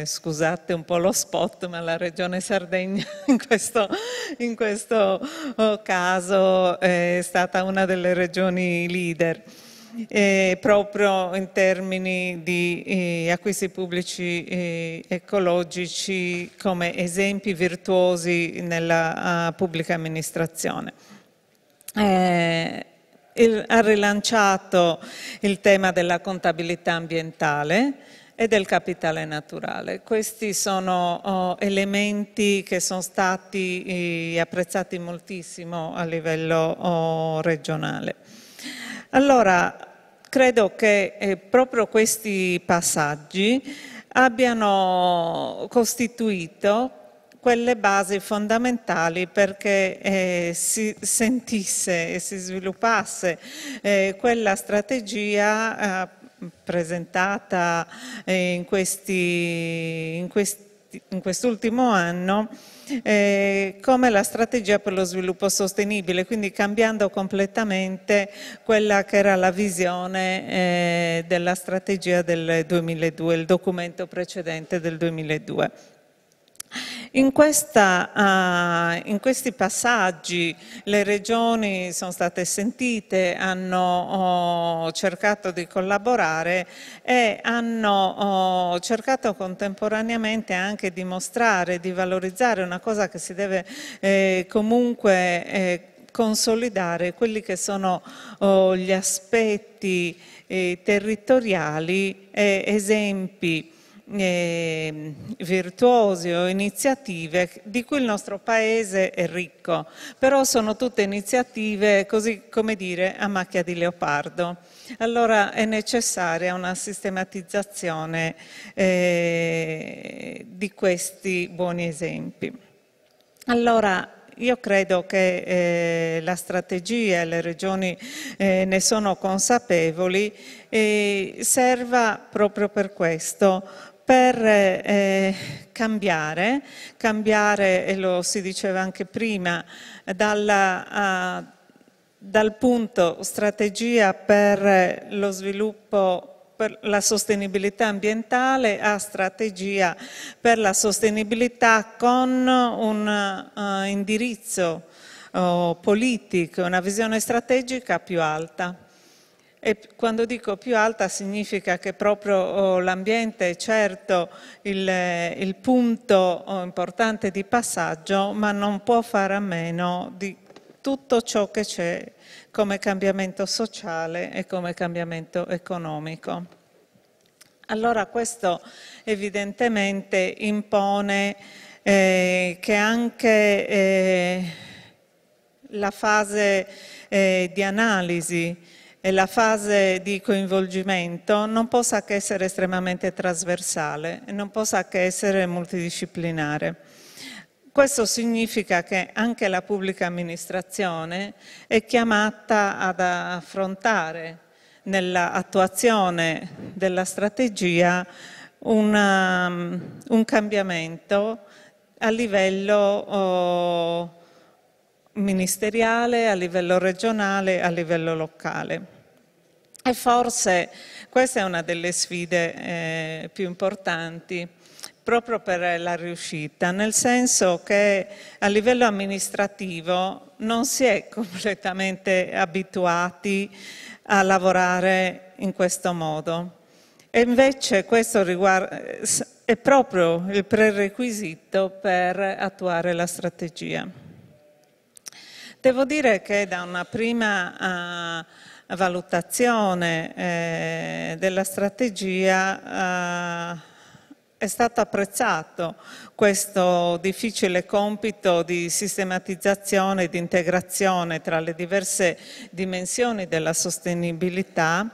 eh, scusate un po' lo spot, ma la Regione Sardegna in questo, in questo oh, caso eh, è stata una delle regioni leader. Eh, proprio in termini di eh, acquisti pubblici eh, ecologici come esempi virtuosi nella uh, pubblica amministrazione. Eh, il, ha rilanciato il tema della contabilità ambientale e del capitale naturale. Questi sono oh, elementi che sono stati eh, apprezzati moltissimo a livello oh, regionale. Allora, credo che eh, proprio questi passaggi abbiano costituito quelle basi fondamentali perché eh, si sentisse e si sviluppasse eh, quella strategia eh, presentata eh, in, questi, in, questi, in quest'ultimo anno eh, come la strategia per lo sviluppo sostenibile, quindi cambiando completamente quella che era la visione eh, della strategia del 2002, il documento precedente del 2002. In, questa, uh, in, questi passaggi le regioni sono state sentite, hanno oh, cercato di collaborare e hanno oh, cercato contemporaneamente anche di mostrare, di valorizzare una cosa che si deve eh, comunque eh, consolidare, quelli che sono oh, gli aspetti eh, territoriali e esempi eh, virtuosi o iniziative di cui il nostro paese è ricco, però sono tutte iniziative così come dire a macchia di leopardo. Allora è necessaria una sistematizzazione eh, di questi buoni esempi. Allora, io credo che eh, la strategia e le regioni eh, ne sono consapevoli e serva proprio per questo per eh, cambiare, cambiare, e lo si diceva anche prima, dalla, uh, dal punto strategia per lo sviluppo per la sostenibilità ambientale a strategia per la sostenibilità con un uh, indirizzo uh, politico, una visione strategica più alta. E quando dico più alta significa che proprio oh, l'ambiente è certo il, eh, il punto oh, importante di passaggio, ma non può fare a meno di tutto ciò che c'è come cambiamento sociale e come cambiamento economico. Allora questo evidentemente impone eh, che anche eh, la fase eh, di analisi e la fase di coinvolgimento non possa che essere estremamente trasversale e non possa che essere multidisciplinare. Questo significa che anche la pubblica amministrazione è chiamata ad affrontare nell'attuazione della strategia una, um, un cambiamento a livello oh, ministeriale, a livello regionale, a livello locale. E forse questa è una delle sfide eh, più importanti proprio per la riuscita, nel senso che a livello amministrativo non si è completamente abituati a lavorare in questo modo. E invece questo riguarda, eh, è proprio il prerequisito per attuare la strategia. Devo dire che da una prima uh, valutazione eh, della strategia uh, è stato apprezzato questo difficile compito di sistematizzazione e di integrazione tra le diverse dimensioni della sostenibilità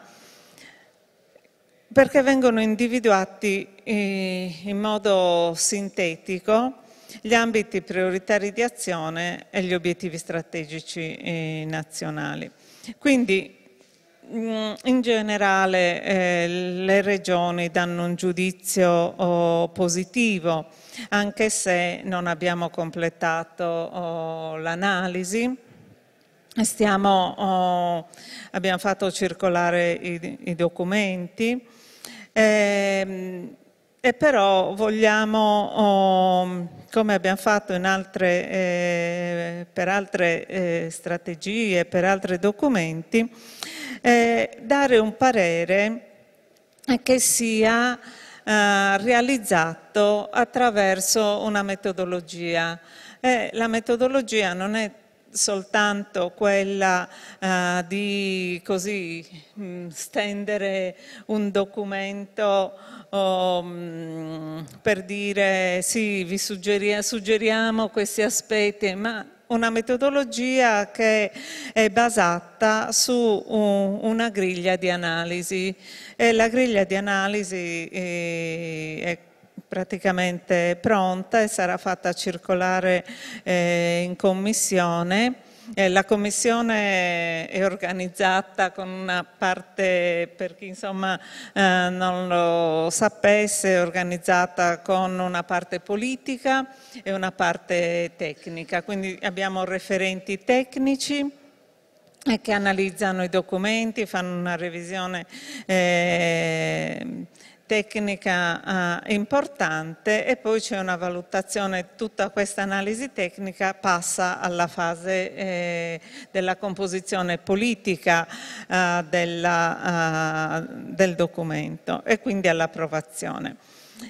perché vengono individuati eh, in modo sintetico gli ambiti prioritari di azione e gli obiettivi strategici eh, nazionali. Quindi mm, in generale eh, le regioni danno un giudizio oh, positivo, anche se non abbiamo completato oh, l'analisi. Oh, abbiamo fatto circolare i, i documenti. Eh, e però vogliamo, oh, come abbiamo fatto altre, eh, per altre eh, strategie, per altri documenti, eh, dare un parere che sia eh, realizzato attraverso una metodologia. Eh, la metodologia non è soltanto quella uh, di così mh, mm, stendere un documento um, per dire sì, vi suggeriamo questi aspetti, ma una metodologia che è basata su una griglia di analisi e la griglia di analisi eh, è praticamente pronta e sarà fatta circolare eh, in commissione. Eh, la commissione è organizzata con una parte, per chi insomma eh, non lo sapesse, è organizzata con una parte politica e una parte tecnica, quindi abbiamo referenti tecnici eh, che analizzano i documenti, fanno una revisione eh, tecnica eh, importante e poi c'è una valutazione, tutta questa analisi tecnica passa alla fase eh, della composizione politica eh, della, ah, del documento e quindi all'approvazione.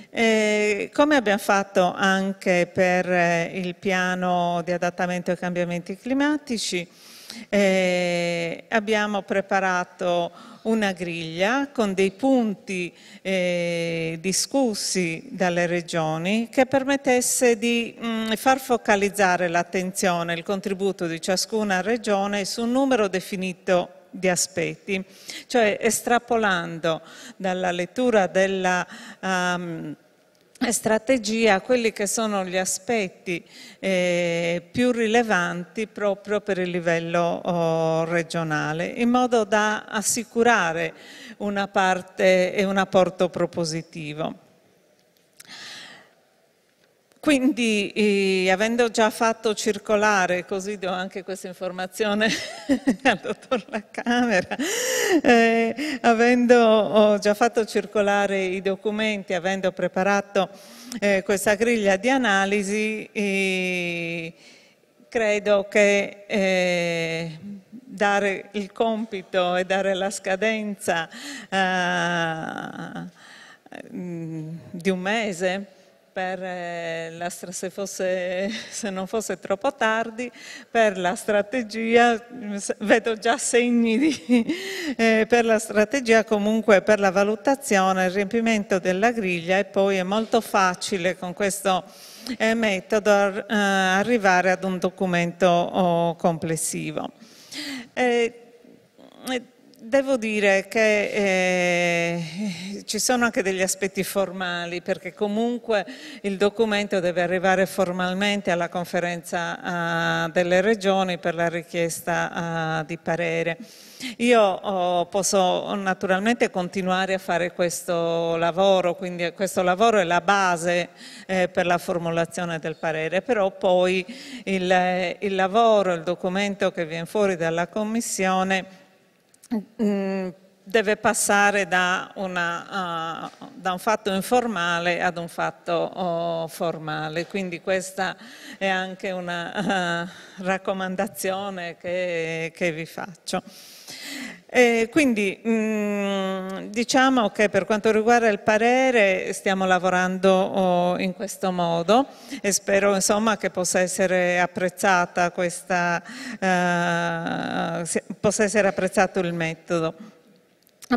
Eh, come abbiamo fatto anche per eh, il piano di adattamento ai cambiamenti climatici, eh, abbiamo preparato una griglia con dei punti eh, discussi dalle regioni che permettesse di mh, mm, far focalizzare l'attenzione, il contributo di ciascuna regione su un numero definito di aspetti, cioè estrapolando dalla lettura della um, eh, strategia quelli che sono gli aspetti eh, più rilevanti proprio per il livello oh, regionale, in modo da assicurare una parte e un apporto propositivo. Quindi, eh, avendo già fatto circolare, così do anche questa informazione al dottor La Camera, eh, avendo già fatto circolare i documenti, avendo preparato eh, questa griglia di analisi, eh, credo che eh, dare il compito e dare la scadenza mm, di un mese per eh, la, se, fosse, se, non fosse troppo tardi, per la strategia, vedo già segni di, eh, per la strategia comunque per la valutazione, il riempimento della griglia e poi è molto facile con questo eh, metodo eh, arrivare ad un documento oh, complessivo. Eh, eh Devo dire che eh, ci sono anche degli aspetti formali, perché comunque il documento deve arrivare formalmente alla conferenza eh, delle regioni per la richiesta eh, di parere. Io oh, posso naturalmente continuare a fare questo lavoro, quindi questo lavoro è la base eh, per la formulazione del parere, però poi il, il lavoro, il documento che viene fuori dalla Commissione Mm, deve passare da, una, uh, da, un fatto informale ad un fatto uh, formale, quindi questa è anche una uh, raccomandazione che, che vi faccio. Eh, quindi mh, mm, diciamo che per quanto riguarda il parere stiamo lavorando oh, in questo modo e spero insomma, che possa essere apprezzata questa, eh, possa essere apprezzato il metodo.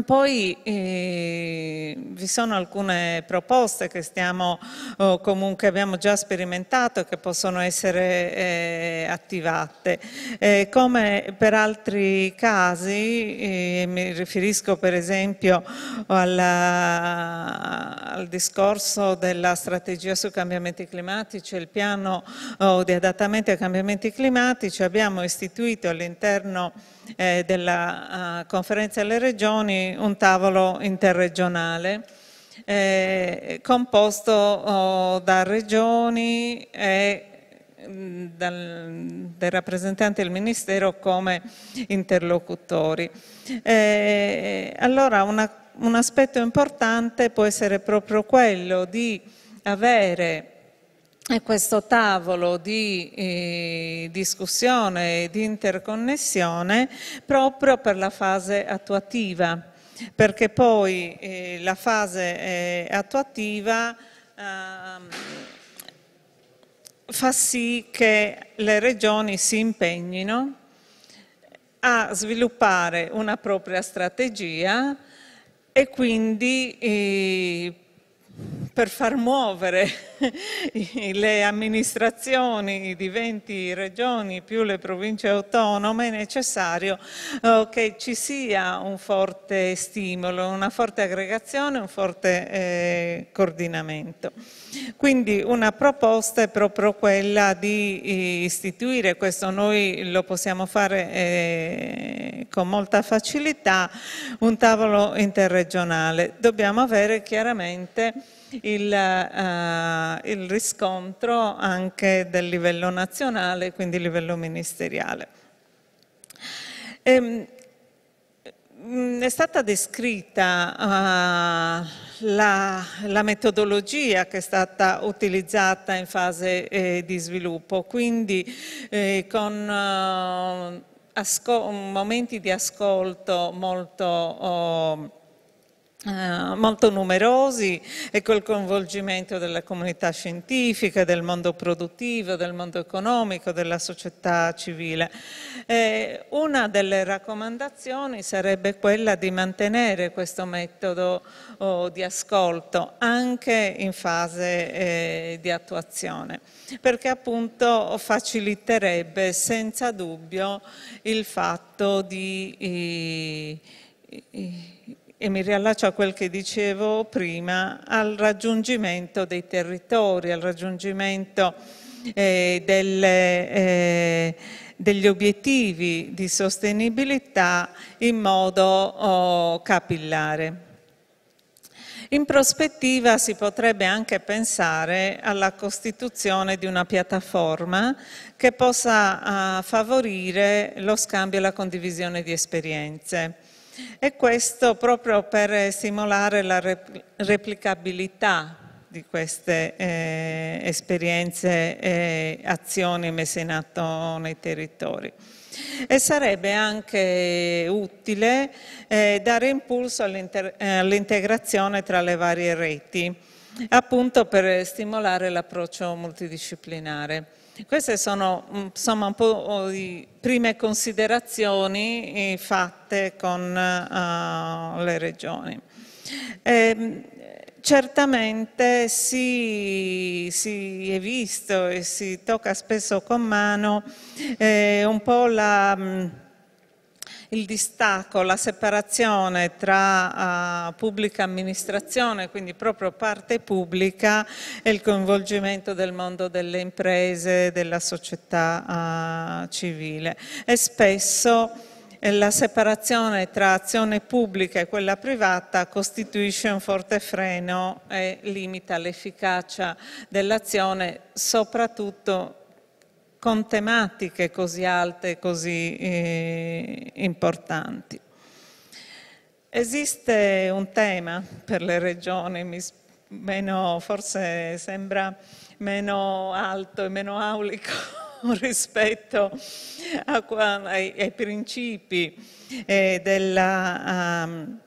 Poi eh, vi sono alcune proposte che, stiamo, oh, comunque, abbiamo già sperimentato e che possono essere eh, attivate. Eh, come per altri casi, eh, mi riferisco per esempio alla, al discorso della strategia sui cambiamenti climatici e il piano oh, di adattamento ai cambiamenti climatici, abbiamo istituito all'interno eh, della uh, conferenza delle regioni un tavolo interregionale eh, composto oh, da regioni e mm, dal, dai rappresentanti del Ministero come interlocutori. Eh, allora una, un aspetto importante può essere proprio quello di avere e questo tavolo di eh, discussione e di interconnessione proprio per la fase attuativa, perché poi eh, la fase eh, attuativa ehm, fa sì che le regioni si impegnino a sviluppare una propria strategia e quindi eh, per far muovere le amministrazioni di 20 regioni più le province autonome è necessario eh, che ci sia un forte stimolo, una forte aggregazione, un forte eh, coordinamento. Quindi una proposta è proprio quella di eh, istituire, questo noi lo possiamo fare con molta facilità, un tavolo interregionale. Dobbiamo avere chiaramente il, eh, il riscontro anche del livello nazionale, quindi livello ministeriale. Ehm, mm, è stata descritta uh, la, la, metodologia che è stata utilizzata in fase eh, di sviluppo, quindi eh, con uh, momenti di ascolto molto... Oh, eh, molto numerosi e col coinvolgimento della comunità scientifica, del mondo produttivo, del mondo economico, della società civile. Eh, una delle raccomandazioni sarebbe quella di mantenere questo metodo oh, di ascolto anche in fase eh, di attuazione, perché appunto faciliterebbe senza dubbio il fatto di e mi riallaccio a quel che dicevo prima, al raggiungimento dei territori, al raggiungimento eh, delle, eh, degli obiettivi di sostenibilità in modo oh, capillare. In prospettiva si potrebbe anche pensare alla costituzione di una piattaforma che possa uh, favorire lo scambio e la condivisione di esperienze. E questo proprio per stimolare la replicabilità di queste eh, esperienze e azioni messe in atto nei territori. E sarebbe anche utile eh, dare impulso all'integrazione tra le varie reti, appunto per stimolare l'approccio multidisciplinare. Queste sono mm, insomma, un po' le oh, prime considerazioni eh, fatte con uh, le regioni. E, ehm, certamente si, si, è visto e si tocca spesso con mano eh, un po' la mm, il distacco, la separazione tra uh, pubblica amministrazione, quindi proprio parte pubblica, e il coinvolgimento del mondo delle imprese, della società uh, civile. E spesso eh, la separazione tra azione pubblica e quella privata costituisce un forte freno e limita l'efficacia dell'azione, soprattutto con tematiche così alte e così eh, importanti. Esiste un tema per le regioni, mi, meno, forse sembra meno alto e meno aulico rispetto a, ai, ai, principi eh, della... Um,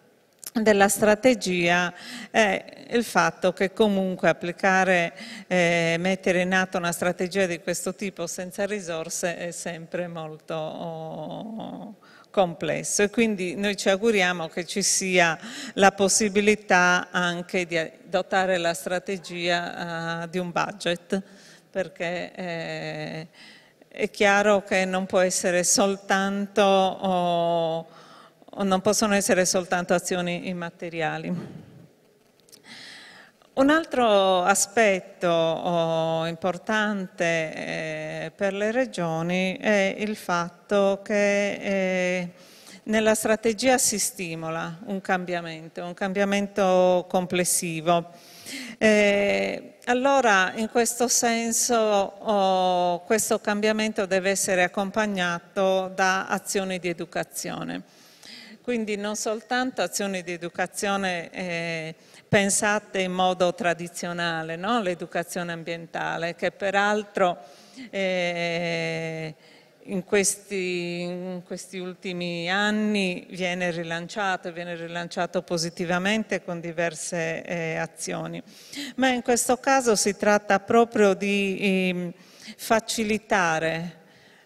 della strategia è il fatto che comunque applicare, eh, mettere in atto una strategia di questo tipo senza risorse è sempre molto oh, complesso e quindi noi ci auguriamo che ci sia la possibilità anche di dotare la strategia eh, di un budget perché eh, è chiaro che non può essere soltanto oh, non possono essere soltanto azioni immateriali. Un altro aspetto oh, importante eh, per le regioni è il fatto che eh, nella strategia si stimola un cambiamento, un cambiamento complessivo. Eh, allora, in questo senso, oh, questo cambiamento deve essere accompagnato da azioni di educazione. Quindi non soltanto azioni di educazione eh, pensate in modo tradizionale, no? l'educazione ambientale, che peraltro eh, in, questi, in, questi, ultimi anni viene rilanciato, viene rilanciato positivamente con diverse eh, azioni. Ma in questo caso si tratta proprio di ehm, facilitare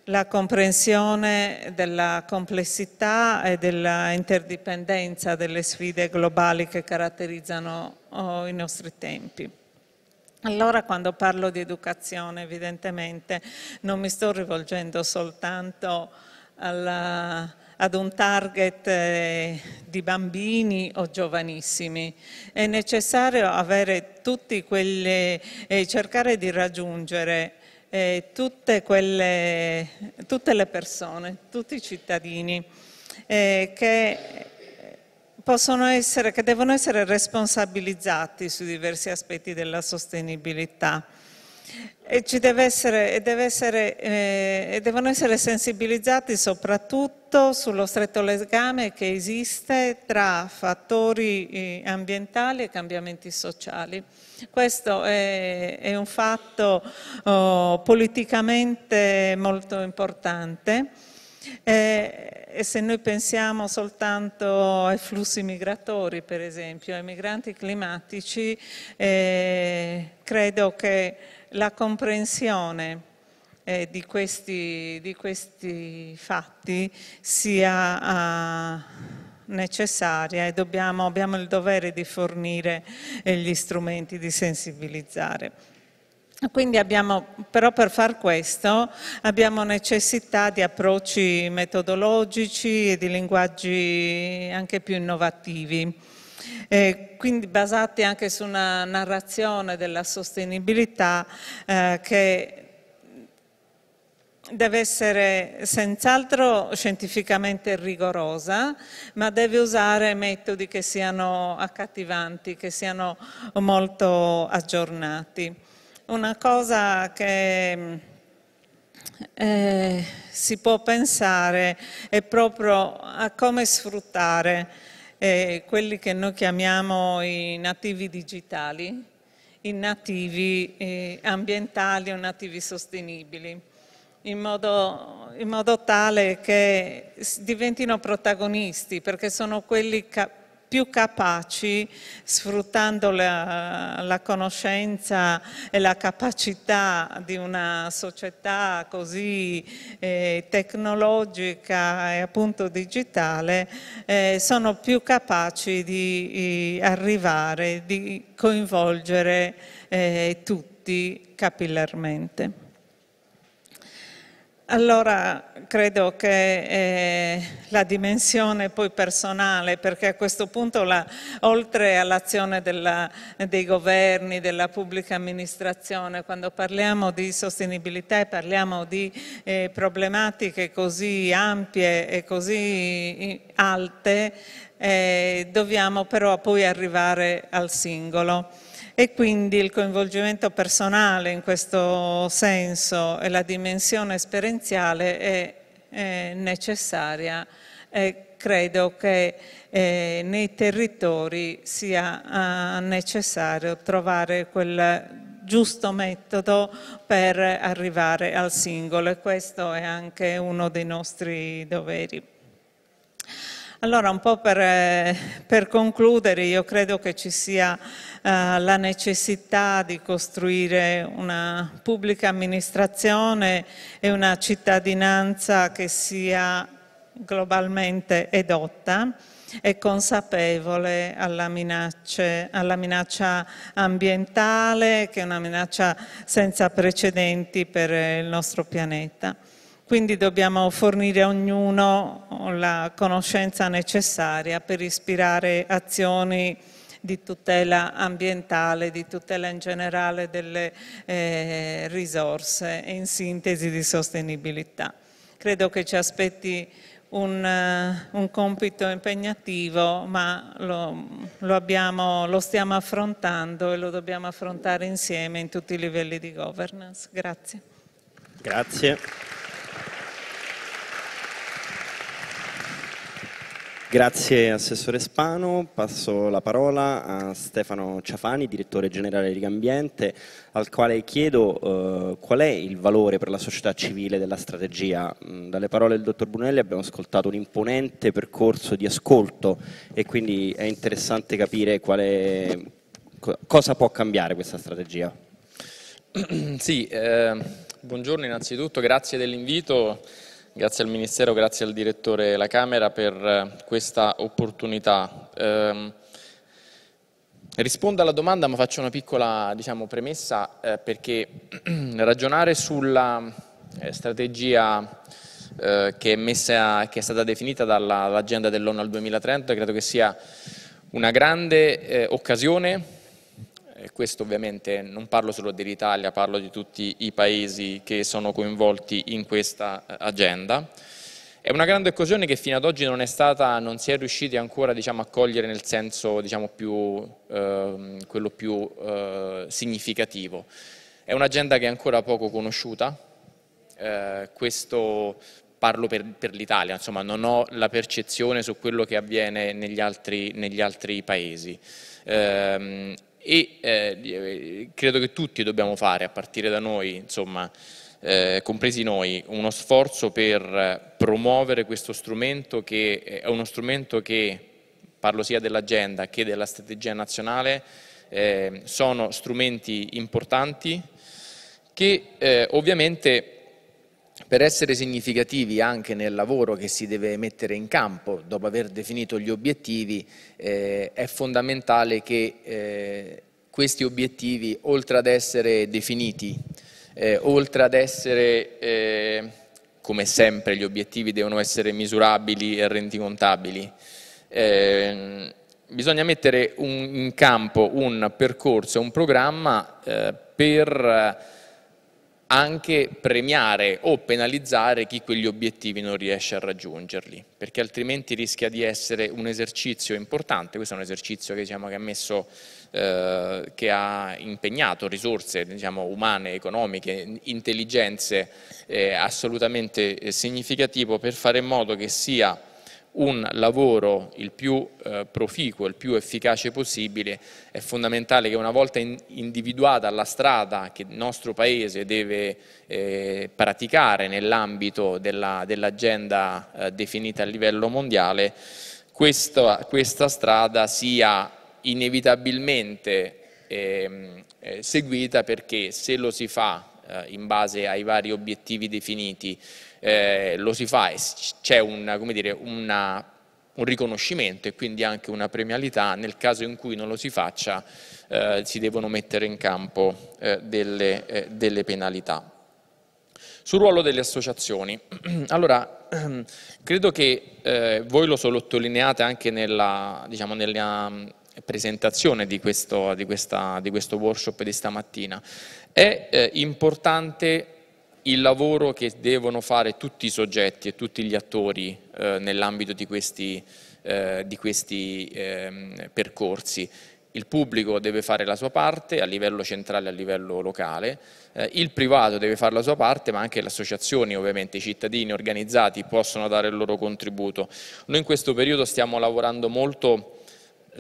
la comprensione della complessità e dell'interdipendenza delle sfide globali che caratterizzano oh, i nostri tempi. Allora quando parlo di educazione evidentemente non mi sto rivolgendo soltanto alla, ad un target eh, di bambini o giovanissimi. È necessario avere tutti quelli, e cercare di raggiungere eh, tutte, quelle, tutte, le persone, tutti i cittadini eh, che, essere, che devono essere responsabilizzati su diversi aspetti della sostenibilità. E, deve essere, e, deve essere, eh, e devono essere sensibilizzati soprattutto sullo stretto legame che esiste tra fattori eh, ambientali e cambiamenti sociali. Questo è, è un fatto oh, politicamente molto importante. Eh, e se noi pensiamo soltanto ai flussi migratori, per esempio, ai migranti climatici, eh, credo che la comprensione eh, di, questi, di, questi, fatti sia uh, necessaria e dobbiamo, abbiamo il dovere di fornire eh, gli strumenti di sensibilizzare. Quindi abbiamo, però per far questo abbiamo necessità di approcci metodologici e di linguaggi anche più innovativi eh, quindi basati anche su una narrazione della sostenibilità eh, che deve essere senz'altro scientificamente rigorosa, ma deve usare metodi che siano accattivanti, che siano molto aggiornati. Una cosa che eh, si può pensare è proprio a come sfruttare eh, quelli che noi chiamiamo i nativi digitali, i nativi eh, ambientali o nativi sostenibili, in modo, in modo tale che diventino protagonisti, perché sono quelli capaci più capaci, sfruttando la, la conoscenza e la capacità di una società così eh, tecnologica e appunto digitale, eh, sono più capaci di, di arrivare, di coinvolgere eh, tutti capillarmente. Allora credo che eh, la dimensione poi personale, perché a questo punto la, oltre all'azione dei governi, della pubblica amministrazione, quando parliamo di sostenibilità e parliamo di eh, problematiche così ampie e così alte, eh, dobbiamo però poi arrivare al singolo e quindi il coinvolgimento personale in questo senso e la dimensione esperienziale è, è necessaria e credo che eh, nei territori sia eh, necessario trovare quel giusto metodo per arrivare al singolo e questo è anche uno dei nostri doveri. Allora, un po' per, eh, per, concludere, io credo che ci sia eh, la necessità di costruire una pubblica amministrazione e una cittadinanza che sia globalmente edotta e consapevole alla minaccia, alla minaccia, ambientale, che è una minaccia senza precedenti per il nostro pianeta quindi dobbiamo fornire a ognuno la conoscenza necessaria per ispirare azioni di tutela ambientale, di tutela in generale delle eh, risorse e in sintesi di sostenibilità. Credo che ci aspetti un, eh, un compito impegnativo, ma lo, lo, abbiamo, lo stiamo affrontando e lo dobbiamo affrontare insieme in tutti i livelli di governance. Grazie. Grazie. Grazie Assessore Spano, passo la parola a Stefano Ciafani, direttore generale di Ambiente, al quale chiedo eh, qual è il valore per la società civile della strategia. Mm, dalle parole del Dottor Brunelli abbiamo ascoltato un imponente percorso di ascolto e quindi è interessante capire è, cosa può cambiare questa strategia. Sì, eh, buongiorno innanzitutto, grazie dell'invito. Grazie al Ministero, grazie al Direttore della Camera per eh, questa opportunità. Eh, rispondo alla domanda ma faccio una piccola diciamo, premessa eh, perché ragionare sulla eh, strategia eh, che è, messa, che, è stata definita dall'agenda dell'ONU al 2030 credo che sia una grande eh, occasione questo ovviamente non parlo solo dell'Italia, parlo di tutti i paesi che sono coinvolti in questa eh, agenda. È una grande occasione che fino ad oggi non, stata, non si è riusciti ancora diciamo, a cogliere nel senso diciamo, più, eh, quello più eh, significativo. È un'agenda che è ancora poco conosciuta, eh, questo parlo per, per l'Italia, insomma non ho la percezione su quello che avviene negli altri, negli altri paesi. Ehm, e eh, credo che tutti dobbiamo fare, a partire da noi, insomma, eh, compresi noi, uno sforzo per promuovere questo strumento che eh, è uno strumento che, parlo sia dell'agenda che della strategia nazionale, eh, sono strumenti importanti che eh, ovviamente per essere significativi anche nel lavoro che si deve mettere in campo dopo aver definito gli obiettivi, eh, è fondamentale che eh, questi obiettivi, oltre ad essere definiti, eh, oltre ad essere, eh, come sempre, gli obiettivi devono essere misurabili e rendicontabili, eh, bisogna mettere un, in campo un percorso, un programma eh, per anche premiare o penalizzare chi quegli obiettivi non riesce a raggiungerli, perché altrimenti rischia di essere un esercizio importante, questo è un esercizio che, diciamo, che, ha, messo, eh, che ha, impegnato risorse diciamo, umane, economiche, intelligenze eh, assolutamente eh, significativo per fare in modo che sia un lavoro il più eh, proficuo, il più efficace possibile, è fondamentale che una volta in, individuata la strada che il nostro Paese deve eh, praticare nell'ambito dell'agenda dell eh, definita a livello mondiale, questa, questa strada sia inevitabilmente ehm, eh, seguita perché se lo si fa eh, in base ai vari obiettivi definiti, eh, lo si fa e c'è un, dire, una, un, riconoscimento e quindi anche una premialità, nel caso in cui non lo si faccia eh, si devono mettere in campo eh, delle, eh, delle penalità. Sul ruolo delle associazioni, allora credo che eh, voi lo sottolineate anche nella, diciamo, nella mm, presentazione di questo, di, questa, di questo, workshop di stamattina, è eh, importante il lavoro che devono fare tutti i soggetti e tutti gli attori eh, nell'ambito di questi, eh, di questi eh, percorsi. Il pubblico deve fare la sua parte a livello centrale e a livello locale, eh, il privato deve fare la sua parte, ma anche le associazioni, ovviamente, i cittadini organizzati possono dare il loro contributo. Noi in questo periodo stiamo lavorando molto,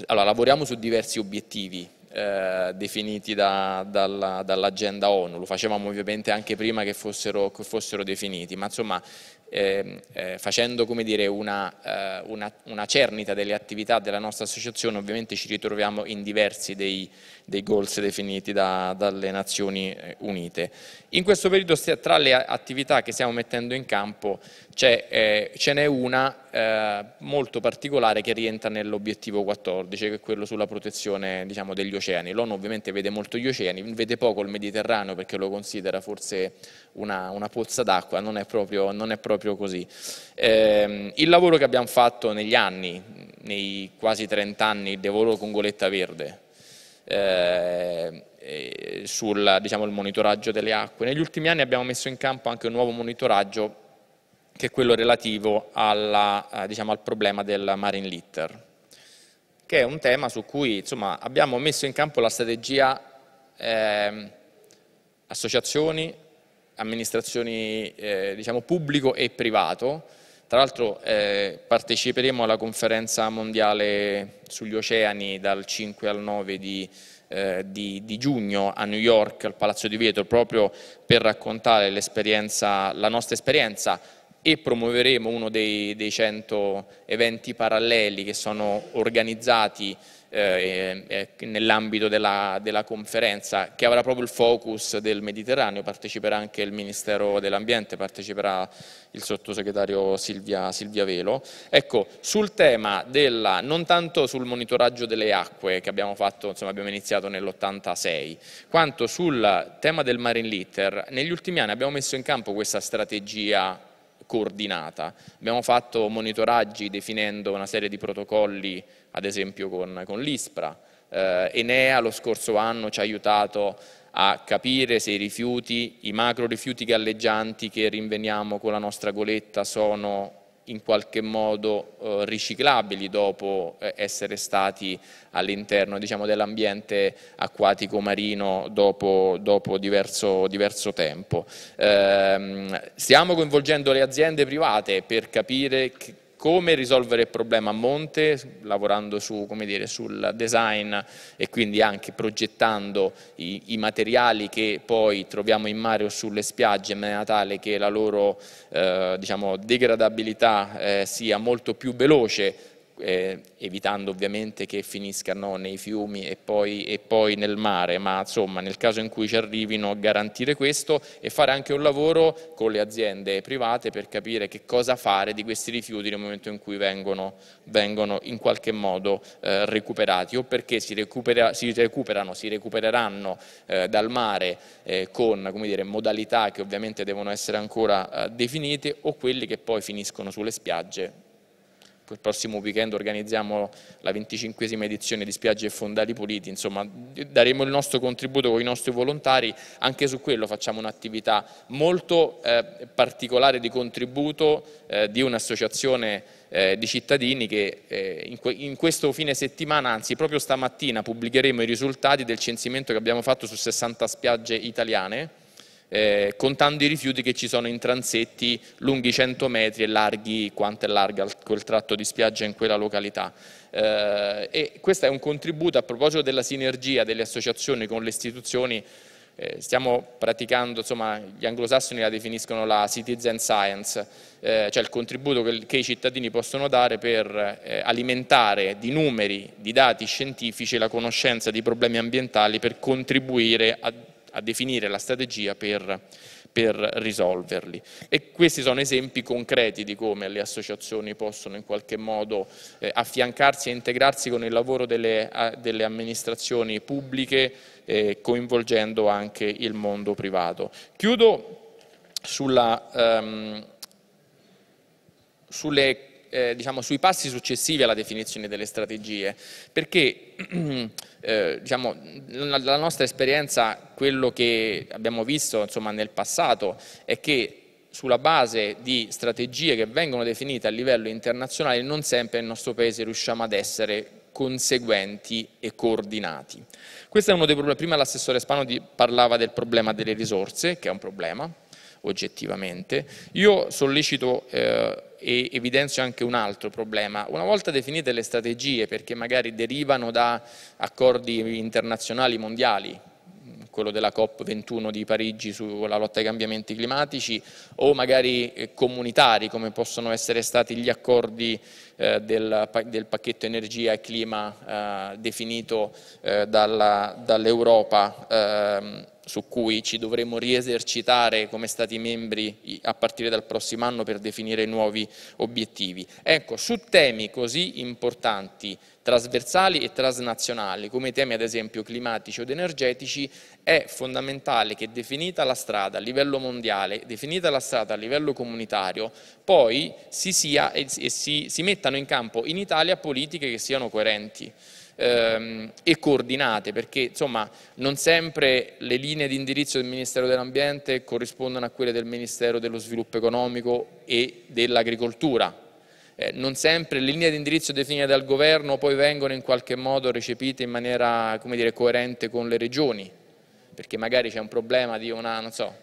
allora, lavoriamo su diversi obiettivi, eh, definiti da, dalla, dall'agenda ONU, lo facevamo ovviamente anche prima che fossero, che fossero definiti, ma insomma eh, eh, facendo dire, una, eh, una, una cernita delle attività della nostra associazione ovviamente ci ritroviamo in diversi dei dei goals definiti da, dalle Nazioni eh, Unite. In questo periodo tra le attività che stiamo mettendo in campo eh, ce n'è una eh, molto particolare che rientra nell'obiettivo 14, che è quello sulla protezione diciamo, degli oceani. L'ONU ovviamente vede molto gli oceani, vede poco il Mediterraneo perché lo considera forse una, una pozza d'acqua, non, non, è proprio così. Eh, il lavoro che abbiamo fatto negli anni, nei quasi 30 anni, del lavoro con goletta verde, eh, sul diciamo, monitoraggio delle acque. Negli ultimi anni abbiamo messo in campo anche un nuovo monitoraggio che è quello relativo alla, eh, diciamo, al problema del marine litter, che è un tema su cui insomma, abbiamo messo in campo la strategia eh, associazioni, amministrazioni eh, diciamo, pubblico e privato, tra l'altro eh, parteciperemo alla conferenza mondiale sugli oceani dal 5 al 9 di, eh, di, di giugno a New York al Palazzo di Vetro proprio per raccontare la nostra esperienza e promuoveremo uno dei, dei 100 eventi paralleli che sono organizzati eh, nell'ambito della, della, conferenza che avrà proprio il focus del Mediterraneo, parteciperà anche il Ministero dell'Ambiente, parteciperà il sottosegretario Silvia, Silvia Velo. Ecco, sul tema della, non tanto sul monitoraggio delle acque che abbiamo fatto, insomma abbiamo iniziato nell'86, quanto sul tema del marine litter, negli ultimi anni abbiamo messo in campo questa strategia coordinata. Abbiamo fatto monitoraggi definendo una serie di protocolli ad esempio con, con l'ISPRA. Eh, Enea lo scorso anno ci ha aiutato a capire se i rifiuti, i macro rifiuti galleggianti che rinveniamo con la nostra goletta sono in qualche modo eh, riciclabili dopo eh, essere stati all'interno diciamo, dell'ambiente acquatico marino dopo, dopo diverso, diverso, tempo. Eh, stiamo coinvolgendo le aziende private per capire come risolvere il problema a monte, lavorando su, dire, sul design e quindi anche progettando i, i, materiali che poi troviamo in mare o sulle spiagge, in maniera tale che la loro eh, diciamo, degradabilità eh, sia molto più veloce eh, evitando ovviamente che finiscano nei fiumi e poi, e poi, nel mare, ma insomma nel caso in cui ci arrivino garantire questo e fare anche un lavoro con le aziende private per capire che cosa fare di questi rifiuti nel momento in cui vengono, vengono in qualche modo eh, recuperati o perché si, recupera, si recuperano, si recupereranno eh, dal mare eh, con dire, modalità che ovviamente devono essere ancora eh, definite o quelli che poi finiscono sulle spiagge il prossimo weekend organizziamo la venticinquesima edizione di Spiagge e Fondali Puliti, insomma daremo il nostro contributo con i nostri volontari, anche su quello facciamo un'attività molto eh, particolare di contributo eh, di un'associazione eh, di cittadini che eh, in, que in, questo fine settimana, anzi proprio stamattina, pubblicheremo i risultati del censimento che abbiamo fatto su 60 spiagge italiane eh, contando i rifiuti che ci sono in transetti lunghi 100 metri e larghi quanto è larga quel tratto di spiaggia in quella località. Eh, e questo è un contributo a proposito della sinergia delle associazioni con le istituzioni eh, stiamo praticando, insomma, gli anglosassoni la definiscono la citizen science, eh, cioè il contributo che, che, i cittadini possono dare per eh, alimentare di numeri, di dati scientifici la conoscenza di problemi ambientali per contribuire a a definire la strategia per, per risolverli. E questi sono esempi concreti di come le associazioni possono in qualche modo eh, affiancarsi e integrarsi con il lavoro delle, a, delle amministrazioni pubbliche, eh, coinvolgendo anche il mondo privato. Chiudo sulla, ehm, sulle eh, diciamo, sui passi successivi alla definizione delle strategie, perché eh, diciamo, la nostra esperienza, quello che abbiamo visto insomma, nel passato, è che sulla base di strategie che vengono definite a livello internazionale non sempre nel nostro Paese riusciamo ad essere conseguenti e coordinati. Questo è uno dei problemi. Prima l'assessore Spano di, parlava del problema delle risorse, che è un problema oggettivamente. Io sollecito eh, e evidenzio anche un altro problema. Una volta definite le strategie, perché magari derivano da accordi internazionali mondiali, quello della COP21 di Parigi sulla lotta ai cambiamenti climatici, o magari eh, comunitari, come possono essere stati gli accordi eh, del, del, pacchetto energia e clima eh, definito eh, dall'Europa ehm, su cui ci dovremo riesercitare come Stati membri a partire dal prossimo anno per definire nuovi obiettivi. Ecco, su temi così importanti, trasversali e transnazionali, come temi ad esempio climatici ed energetici, è fondamentale che definita la strada a livello mondiale, definita la strada a livello comunitario, poi si, sia, si, si mettano in campo in Italia politiche che siano coerenti ehm, e coordinate, perché insomma, non sempre le linee di indirizzo del Ministero dell'Ambiente corrispondono a quelle del Ministero dello Sviluppo Economico e dell'Agricoltura. Eh, non sempre le linee di indirizzo definite dal governo poi vengono in qualche modo recepite in maniera dire, coerente con le regioni, perché magari c'è un problema di una, non so,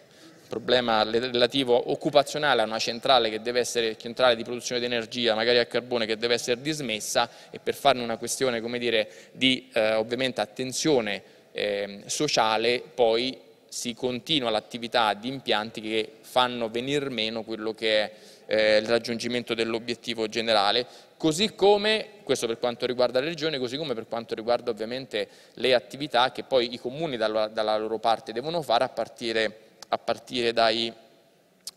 problema relativo occupazionale a una centrale che deve essere centrale di produzione di energia, magari a carbone, che deve essere dismessa e per farne una questione come dire, di eh, ovviamente attenzione eh, sociale poi si continua l'attività di impianti che fanno venir meno quello che è eh, il raggiungimento dell'obiettivo generale, così come, questo per quanto riguarda la regione, così come per quanto riguarda ovviamente le attività che poi i comuni dalla, dalla loro parte devono fare a partire a partire dai,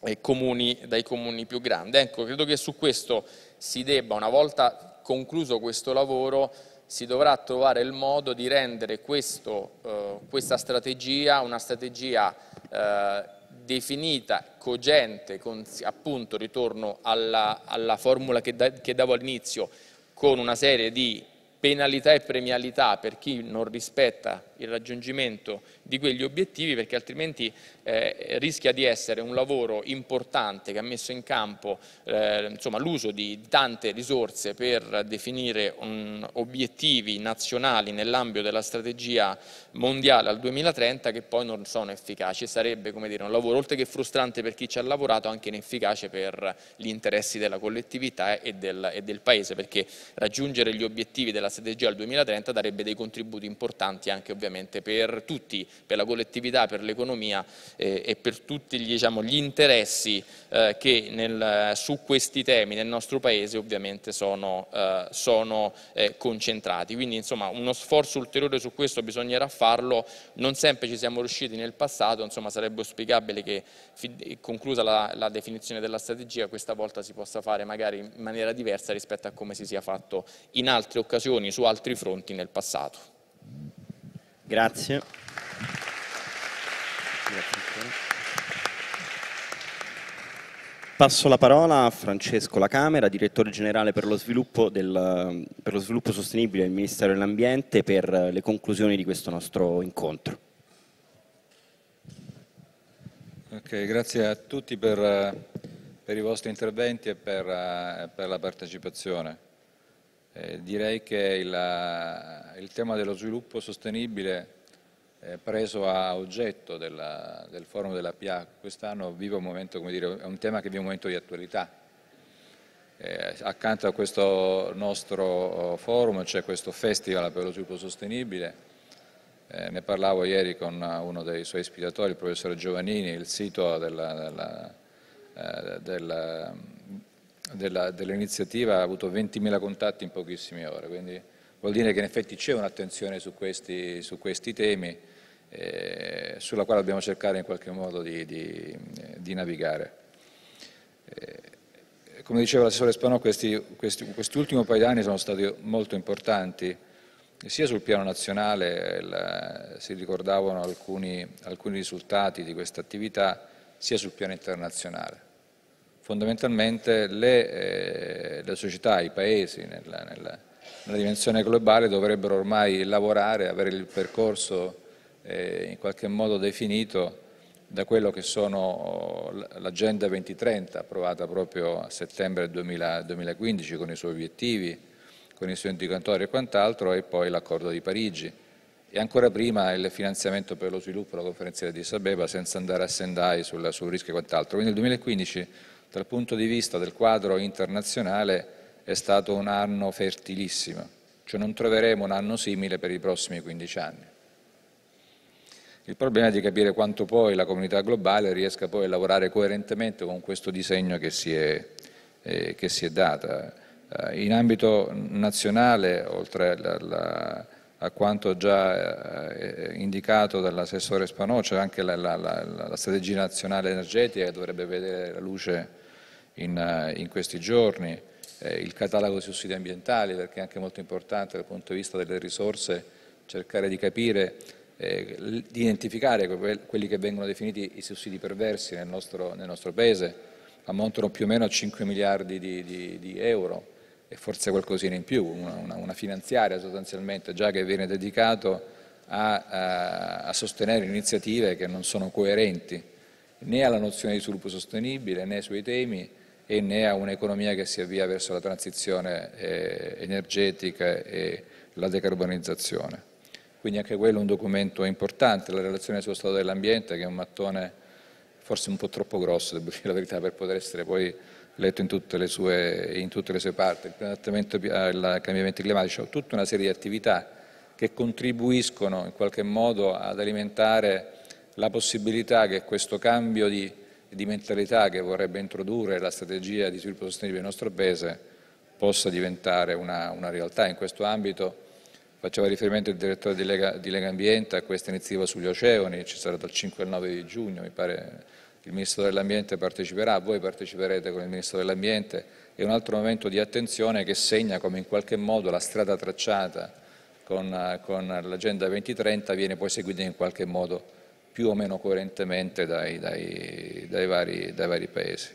eh, comuni, dai comuni più grandi. Ecco, credo che su questo si debba, una volta concluso questo lavoro, si dovrà trovare il modo di rendere questo, eh, questa strategia una strategia eh, definita, cogente, con, appunto ritorno alla, alla formula che, da, che, davo all'inizio, con una serie di penalità e premialità per chi non rispetta il raggiungimento di quegli obiettivi perché altrimenti eh, rischia di essere un lavoro importante che ha messo in campo eh, l'uso di tante risorse per definire un, obiettivi nazionali nell'ambito della strategia mondiale al 2030 che poi non sono efficaci e sarebbe dire, un lavoro oltre che frustrante per chi ci ha lavorato anche inefficace per gli interessi della collettività e del, e del Paese perché raggiungere gli obiettivi della strategia al 2030 darebbe dei contributi importanti anche ovviamente ovviamente per tutti, per la collettività, per l'economia eh, e per tutti gli, diciamo, gli interessi eh, che nel, su questi temi nel nostro Paese ovviamente sono, eh, sono eh, concentrati. Quindi insomma uno sforzo ulteriore su questo bisognerà farlo, non sempre ci siamo riusciti nel passato, insomma sarebbe auspicabile che conclusa la, la definizione della strategia questa volta si possa fare magari in maniera diversa rispetto a come si sia fatto in altre occasioni su altri fronti nel passato. Grazie. Passo la parola a Francesco Lacamera, direttore generale per lo sviluppo, del, per lo sviluppo sostenibile del Ministero dell'Ambiente, per le conclusioni di questo nostro incontro. Okay, grazie a tutti per, per, i vostri interventi e per, eh, per la partecipazione. Eh, direi che il, eh, il, tema dello sviluppo sostenibile eh, preso a oggetto della, del forum della PA quest'anno vive un momento, come dire, è un tema che vive un momento di attualità. Eh, accanto a questo nostro oh, forum c'è questo festival per lo sviluppo sostenibile, eh, ne parlavo ieri con uno dei suoi ispiratori, il professore Giovannini, il sito della, della, della dell'iniziativa dell ha avuto 20.000 contatti in pochissime ore, quindi vuol dire che in effetti c'è un'attenzione su, su questi, temi eh, sulla quale dobbiamo cercare in qualche modo di, di, di navigare. Eh, come diceva l'assessore Spanò, questi quest paio di anni sono stati molto importanti, sia sul piano nazionale la, si ricordavano alcuni, alcuni risultati di questa attività, sia sul piano internazionale fondamentalmente le, eh, le società, i paesi nella, nella, nella, dimensione globale dovrebbero ormai lavorare, avere il percorso eh, in qualche modo definito da quello che sono oh, l'Agenda 2030 approvata proprio a settembre 2000, 2015 con i suoi obiettivi, con i suoi indicatori e quant'altro e poi l'accordo di Parigi e ancora prima il finanziamento per lo sviluppo, la conferenza di Addis Abeba senza andare a Sendai sulla, sul rischio e quant'altro. Quindi il 2015 dal punto di vista del quadro internazionale è stato un anno fertilissimo, cioè non troveremo un anno simile per i prossimi 15 anni. Il problema è di capire quanto poi la comunità globale riesca poi a lavorare coerentemente con questo disegno che si è, eh, che si è data. Eh, in ambito nazionale, oltre la, la, a quanto già eh, indicato dall'assessore Spanò, c'è anche la, la strategia nazionale energetica che dovrebbe vedere la luce in, eh, in questi giorni, eh, il catalogo dei sussidi ambientali, perché è anche molto importante dal punto di vista delle risorse cercare di capire, eh, di identificare quelli che vengono definiti i sussidi perversi nel nostro, nel nostro Paese, ammontano più o meno a 5 miliardi di, di, di euro e forse qualcosina in più, una, una, finanziaria sostanzialmente già che viene dedicata a, a, sostenere iniziative che non sono coerenti né alla nozione di sviluppo sostenibile né sui temi e né a un'economia che si avvia verso la transizione eh, energetica e la decarbonizzazione. Quindi anche quello è un documento importante, la relazione sullo stato dell'ambiente che è un mattone forse un po' troppo grosso, devo dire la verità, per poter essere poi letto in tutte le sue, in tutte le sue parti, il adattamento ai cambiamenti climatici, cioè tutta una serie di attività che contribuiscono in qualche modo ad alimentare la possibilità che questo cambio di di mentalità che vorrebbe introdurre la strategia di sviluppo sostenibile del nostro Paese possa diventare una, una realtà. In questo ambito faceva riferimento il direttore di Lega, di Lega Ambiente a questa iniziativa sugli oceani, ci sarà dal 5 al 9 di giugno, mi pare il Ministro dell'Ambiente parteciperà, voi parteciperete con il Ministro dell'Ambiente, è un altro momento di attenzione che segna come in qualche modo la strada tracciata con, con l'Agenda 2030 viene poi seguita in qualche modo più o meno coerentemente dai, dai, dai, vari, dai vari, paesi.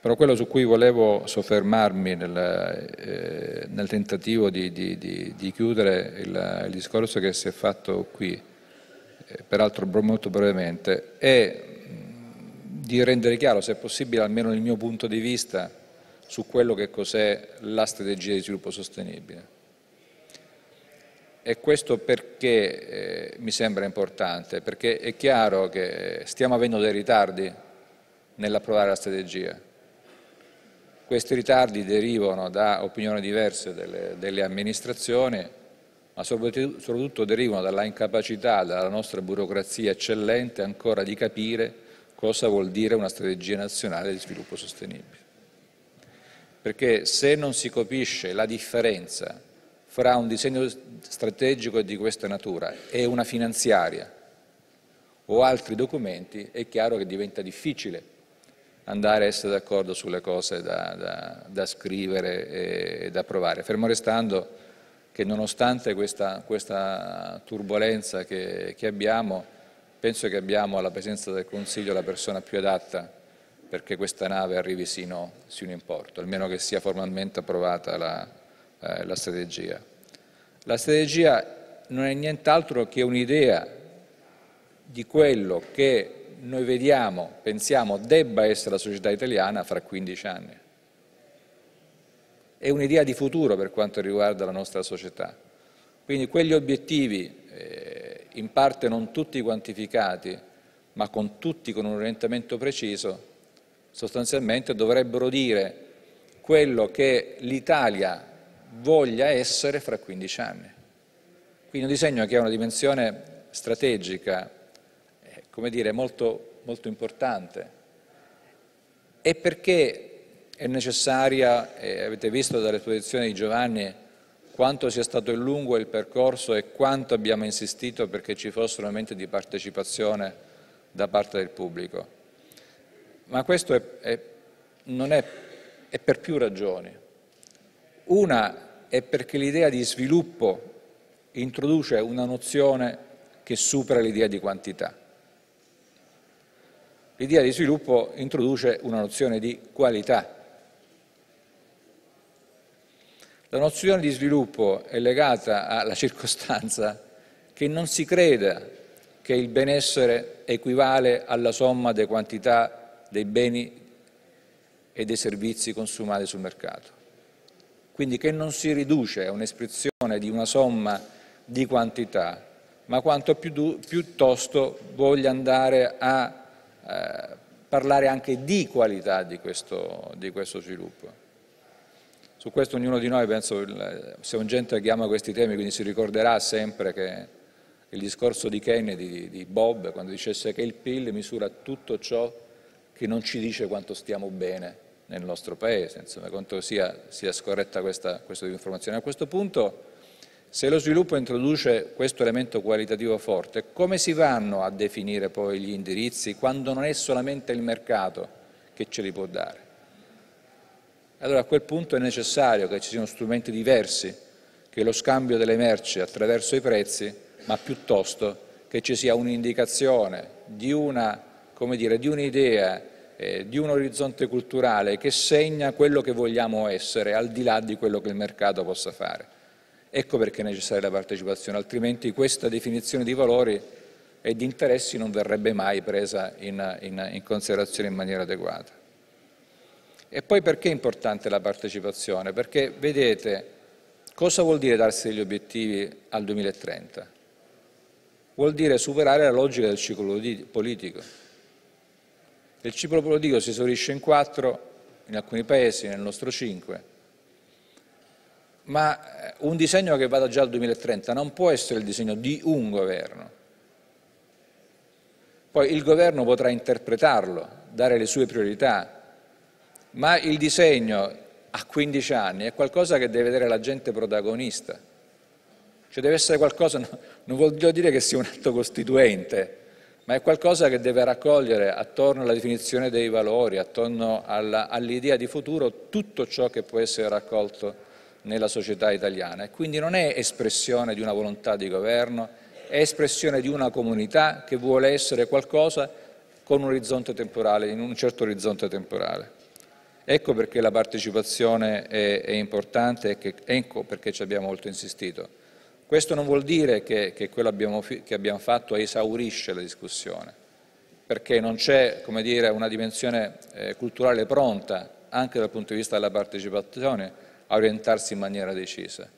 Però quello su cui volevo soffermarmi nel, eh, nel tentativo di, di, di, di chiudere il, il, discorso che si è fatto qui, eh, peraltro molto brevemente, è di rendere chiaro, se possibile, almeno il mio punto di vista su quello che cos'è la strategia di sviluppo sostenibile e questo perché eh, mi sembra importante? Perché è chiaro che stiamo avendo dei ritardi nell'approvare la strategia. Questi ritardi derivano da opinioni diverse delle, delle amministrazioni, ma soprattutto, soprattutto derivano dalla incapacità della nostra burocrazia eccellente ancora di capire cosa vuol dire una strategia nazionale di sviluppo sostenibile. Perché se non si capisce la differenza fra un disegno strategico di questa natura e una finanziaria o altri documenti, è chiaro che diventa difficile andare a essere d'accordo sulle cose da, da, da scrivere e, da approvare. Fermo restando che nonostante questa, questa turbolenza che, che, abbiamo, penso che abbiamo alla presenza del Consiglio la persona più adatta perché questa nave arrivi sino, sino in porto, almeno che sia formalmente approvata la, eh, la strategia. La strategia non è nient'altro che un'idea di quello che noi vediamo, pensiamo debba essere la società italiana fra 15 anni. È un'idea di futuro per quanto riguarda la nostra società. Quindi quegli obiettivi, eh, in parte non tutti quantificati, ma con tutti con un orientamento preciso, sostanzialmente dovrebbero dire quello che l'Italia voglia essere fra 15 anni. Quindi un disegno che ha una dimensione strategica, eh, come dire, molto, molto importante. E perché è necessaria, eh, avete visto dall'esposizione di Giovanni, quanto sia stato lungo il percorso e quanto abbiamo insistito perché ci fosse un momento di partecipazione da parte del pubblico. Ma questo è, è, è, è per più ragioni. Una è perché l'idea di sviluppo introduce una nozione che supera l'idea di quantità. L'idea di sviluppo introduce una nozione di qualità. La nozione di sviluppo è legata alla circostanza che non si creda che il benessere equivale alla somma delle quantità dei beni e dei servizi consumati sul mercato quindi che non si riduce a un'espressione di una somma di quantità, ma quanto più, piuttosto voglia andare a eh, parlare anche di qualità di questo, di questo, sviluppo. Su questo ognuno di noi, penso, siamo gente che ama questi temi, quindi si ricorderà sempre che il discorso di Kennedy, di, di Bob, quando dicesse che il PIL misura tutto ciò che non ci dice quanto stiamo bene nel nostro Paese, insomma, quanto sia, sia scorretta questa, questa informazione. A questo punto, se lo sviluppo introduce questo elemento qualitativo forte, come si vanno a definire poi gli indirizzi quando non è solamente il mercato che ce li può dare? Allora a quel punto è necessario che ci siano strumenti diversi che lo scambio delle merci attraverso i prezzi, ma piuttosto che ci sia un'indicazione di un'idea eh, di un orizzonte culturale che segna quello che vogliamo essere, al di là di quello che il mercato possa fare. Ecco perché è necessaria la partecipazione, altrimenti questa definizione di valori e di interessi non verrebbe mai presa in, in, in considerazione in maniera adeguata. E poi perché è importante la partecipazione? Perché vedete, cosa vuol dire darsi degli obiettivi al 2030? Vuol dire superare la logica del ciclo politico il cipro politico si esaurisce in quattro, in alcuni paesi, nel nostro cinque, ma eh, un disegno che vada già al 2030 non può essere il disegno di un governo. Poi il governo potrà interpretarlo, dare le sue priorità, ma il disegno a 15 anni è qualcosa che deve vedere la gente protagonista. Cioè deve essere qualcosa, non voglio dire che sia un atto costituente, ma è qualcosa che deve raccogliere attorno alla definizione dei valori, attorno all'idea di futuro, tutto ciò che può essere raccolto nella società italiana. E quindi non è espressione di una volontà di governo, è espressione di una comunità che vuole essere qualcosa con un orizzonte temporale, in un certo orizzonte temporale. Ecco perché la partecipazione è, è importante e ecco perché ci abbiamo molto insistito. Questo non vuol dire che, che quello abbiamo, che abbiamo fatto esaurisce la discussione, perché non c'è dire, una dimensione eh, culturale pronta, anche dal punto di vista della partecipazione, a orientarsi in maniera decisa.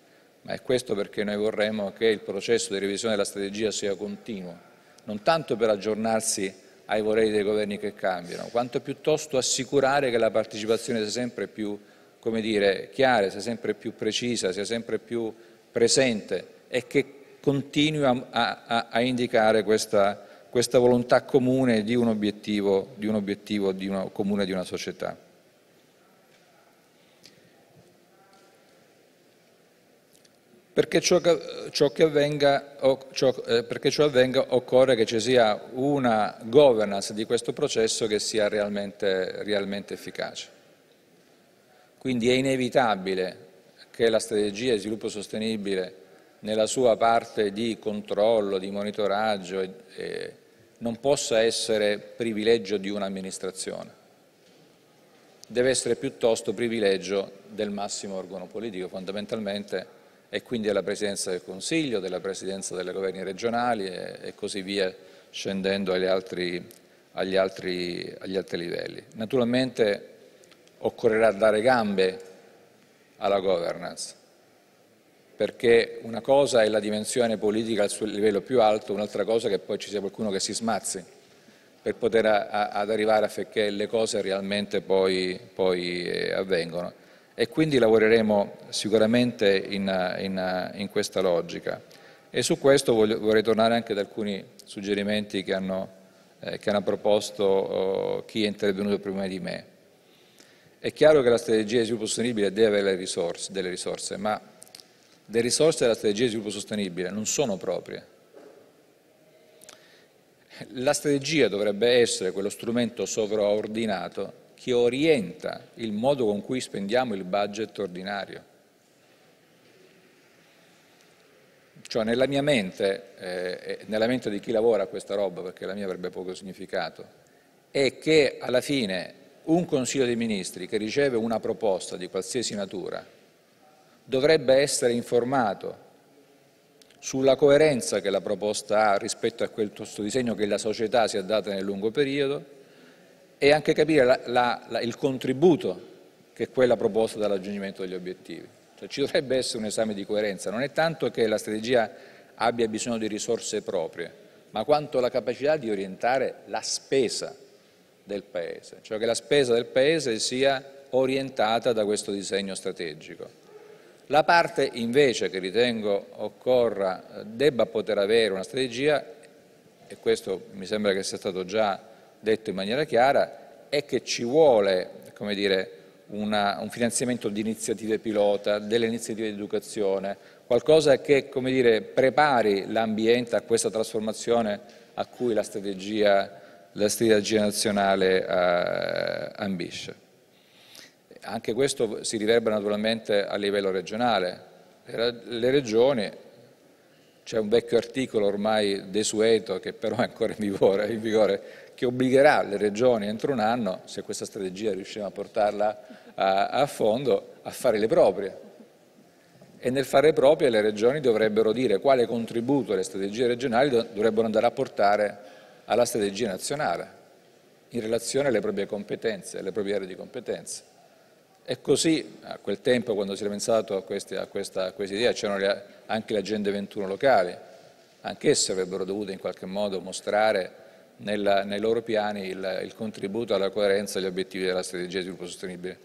Ma è questo perché noi vorremmo che il processo di revisione della strategia sia continuo, non tanto per aggiornarsi ai voleri dei governi che cambiano, quanto piuttosto assicurare che la partecipazione sia sempre più come dire, chiara, sia sempre più precisa, sia sempre più presente e che continui a, a, a indicare questa, questa, volontà comune di un obiettivo, di un obiettivo di una, comune di una società. Perché ciò, ciò avvenga, ciò, eh, perché ciò avvenga occorre che ci sia una governance di questo processo che sia realmente, realmente efficace. Quindi è inevitabile che la strategia di sviluppo sostenibile nella sua parte di controllo, di monitoraggio, eh, non possa essere privilegio di un'amministrazione. Deve essere piuttosto privilegio del massimo organo politico, fondamentalmente, e quindi della Presidenza del Consiglio, della Presidenza delle governi regionali e, e così via, scendendo agli altri, agli, altri, agli altri livelli. Naturalmente occorrerà dare gambe alla governance, perché una cosa è la dimensione politica al suo livello più alto, un'altra cosa è che poi ci sia qualcuno che si smazzi per poter a, ad arrivare affinché le cose realmente poi, poi eh, avvengano. E quindi lavoreremo sicuramente in, in, in questa logica. E su questo voglio, vorrei tornare anche ad alcuni suggerimenti che hanno, eh, che hanno proposto oh, chi è intervenuto prima di me. È chiaro che la strategia di sviluppo sostenibile deve avere risorse, delle risorse, ma le risorse della strategia di sviluppo sostenibile non sono proprie. La strategia dovrebbe essere quello strumento sovraordinato che orienta il modo con cui spendiamo il budget ordinario. Cioè nella mia mente, eh, nella mente di chi lavora questa roba, perché la mia avrebbe poco significato, è che alla fine un Consiglio dei Ministri che riceve una proposta di qualsiasi natura dovrebbe essere informato sulla coerenza che la proposta ha rispetto a questo disegno che la società si è data nel lungo periodo e anche capire la, la, la, il contributo che quella proposta dà all'aggiungimento degli obiettivi. Cioè, ci dovrebbe essere un esame di coerenza, non è tanto che la strategia abbia bisogno di risorse proprie, ma quanto la capacità di orientare la spesa del Paese, cioè che la spesa del Paese sia orientata da questo disegno strategico. La parte invece che ritengo occorra, debba poter avere una strategia, e questo mi sembra che sia stato già detto in maniera chiara, è che ci vuole dire, una, un finanziamento di iniziative pilota, delle iniziative di educazione, qualcosa che dire, prepari l'ambiente a questa trasformazione a cui la strategia, la strategia nazionale eh, ambisce anche questo si riverbera naturalmente a livello regionale. Le regioni, c'è un vecchio articolo ormai desueto che però è ancora in vigore, in vigore che obbligherà le regioni entro un anno, se questa strategia riusciamo a portarla a, a fondo, a fare le proprie. E nel fare le proprie le regioni dovrebbero dire quale contributo le strategie regionali dovrebbero andare a portare alla strategia nazionale in relazione alle proprie competenze, alle proprie aree di competenze. E così a quel tempo, quando si era pensato a, questi, a questa, questa idea, c'erano le, anche le agende 21 locali, anch'esse avrebbero dovuto in qualche modo mostrare nella, nei loro piani il, il, contributo alla coerenza degli obiettivi della strategia di sviluppo sostenibile.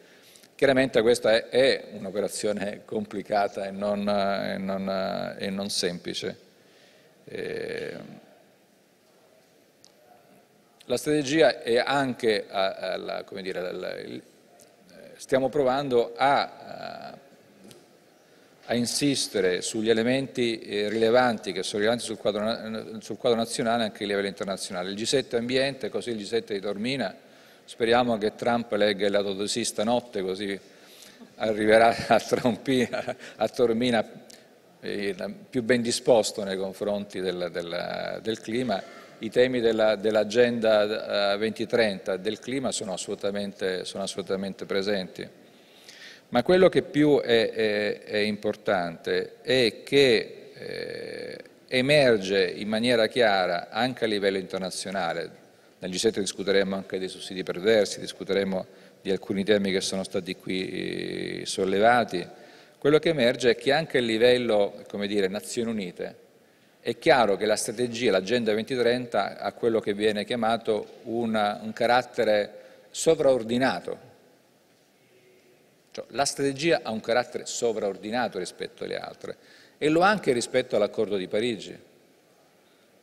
Chiaramente questa è, è un'operazione complicata e non, e non, e non semplice. E... Ehm, la strategia è anche a, a, dire, la, stiamo provando a, eh, a insistere sugli elementi eh, rilevanti che sono rilevanti sul quadro, sul quadro nazionale anche a livello internazionale. Il G7 ambiente, così il G7 di Tormina, speriamo che Trump legga il lato così stanotte, così arriverà a, Trompina, a Tormina eh, più ben disposto nei confronti del, del, del clima i temi dell'agenda dell eh, 2030 del clima sono assolutamente, sono assolutamente, presenti. Ma quello che più è, è, è importante è che eh, emerge in maniera chiara anche a livello internazionale, nel G7 discuteremo anche dei sussidi perversi, discuteremo di alcuni temi che sono stati qui eh, sollevati, quello che emerge è che anche a livello, come dire, Nazioni Unite, è chiaro che la strategia, l'Agenda 2030, ha quello che viene chiamato una, un carattere sovraordinato. Cioè, la strategia ha un carattere sovraordinato rispetto alle altre e lo ha anche rispetto all'accordo di Parigi,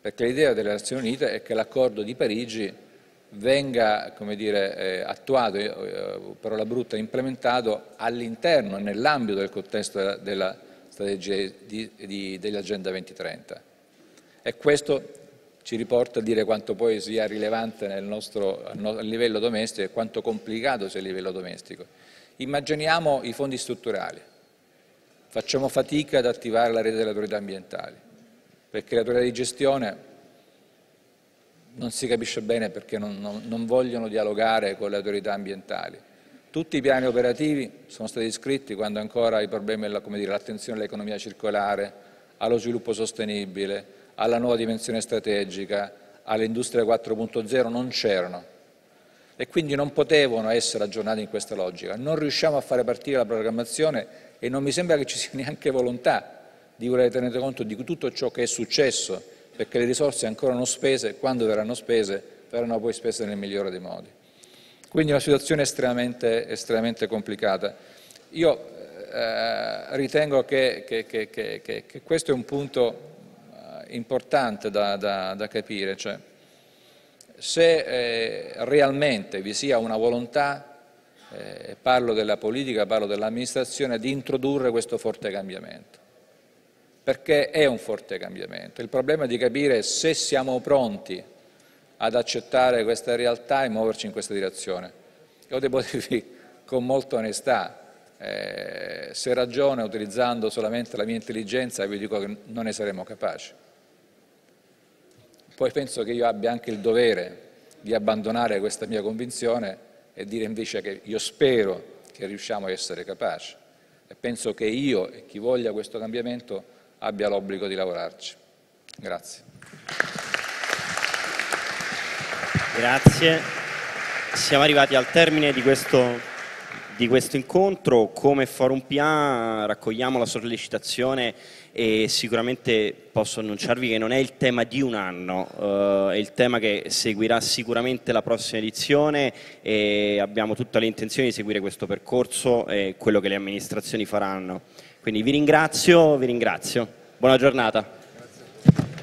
perché l'idea delle Nazioni Unite è che l'accordo di Parigi venga dire, eh, attuato, eh, eh, parola brutta, implementato all'interno, nell'ambito del contesto della, della strategia dell'Agenda 2030. E questo ci riporta a dire quanto poi sia rilevante nel nostro, a livello domestico e quanto complicato sia a livello domestico. Immaginiamo i fondi strutturali, facciamo fatica ad attivare la rete delle autorità ambientali, perché le autorità di gestione non si capisce bene perché non, non, non vogliono dialogare con le autorità ambientali. Tutti i piani operativi sono stati iscritti quando ancora i problemi, come dire, l'attenzione all'economia circolare, allo sviluppo sostenibile, alla nuova dimensione strategica, all'industria 4.0 non c'erano e quindi non potevano essere aggiornati in questa logica. Non riusciamo a fare partire la programmazione e non mi sembra che ci sia neanche volontà di voler tenere conto di tutto ciò che è successo, perché le risorse ancora non spese, quando verranno spese, verranno poi spese nel migliore dei modi. Quindi è una situazione estremamente, estremamente complicata. Io eh, ritengo che, che, che, che questo è un punto importante da, da, da capire, cioè, se eh, realmente vi sia una volontà, eh, parlo della politica, parlo dell'amministrazione, di introdurre questo forte cambiamento, perché è un forte cambiamento. Il problema è di capire se siamo pronti ad accettare questa realtà e muoverci in questa direzione. Io devo dirvi con molta onestà, eh, se ragione utilizzando solamente la mia intelligenza vi dico che non ne saremo capaci. Poi penso che io abbia anche il dovere di abbandonare questa mia convinzione e dire invece che io spero che riusciamo a essere capaci. E penso che io e chi voglia questo cambiamento abbia l'obbligo di lavorarci. Grazie. Grazie. Siamo arrivati al termine di questo, di questo incontro. Come Forum PA raccogliamo la sollecitazione e sicuramente posso annunciarvi che non è il tema di un anno, eh, è il tema che seguirà sicuramente la prossima edizione e abbiamo tutta l'intenzione di seguire questo percorso e quello che le amministrazioni faranno. Quindi vi ringrazio, vi ringrazio. Buona giornata. Grazie.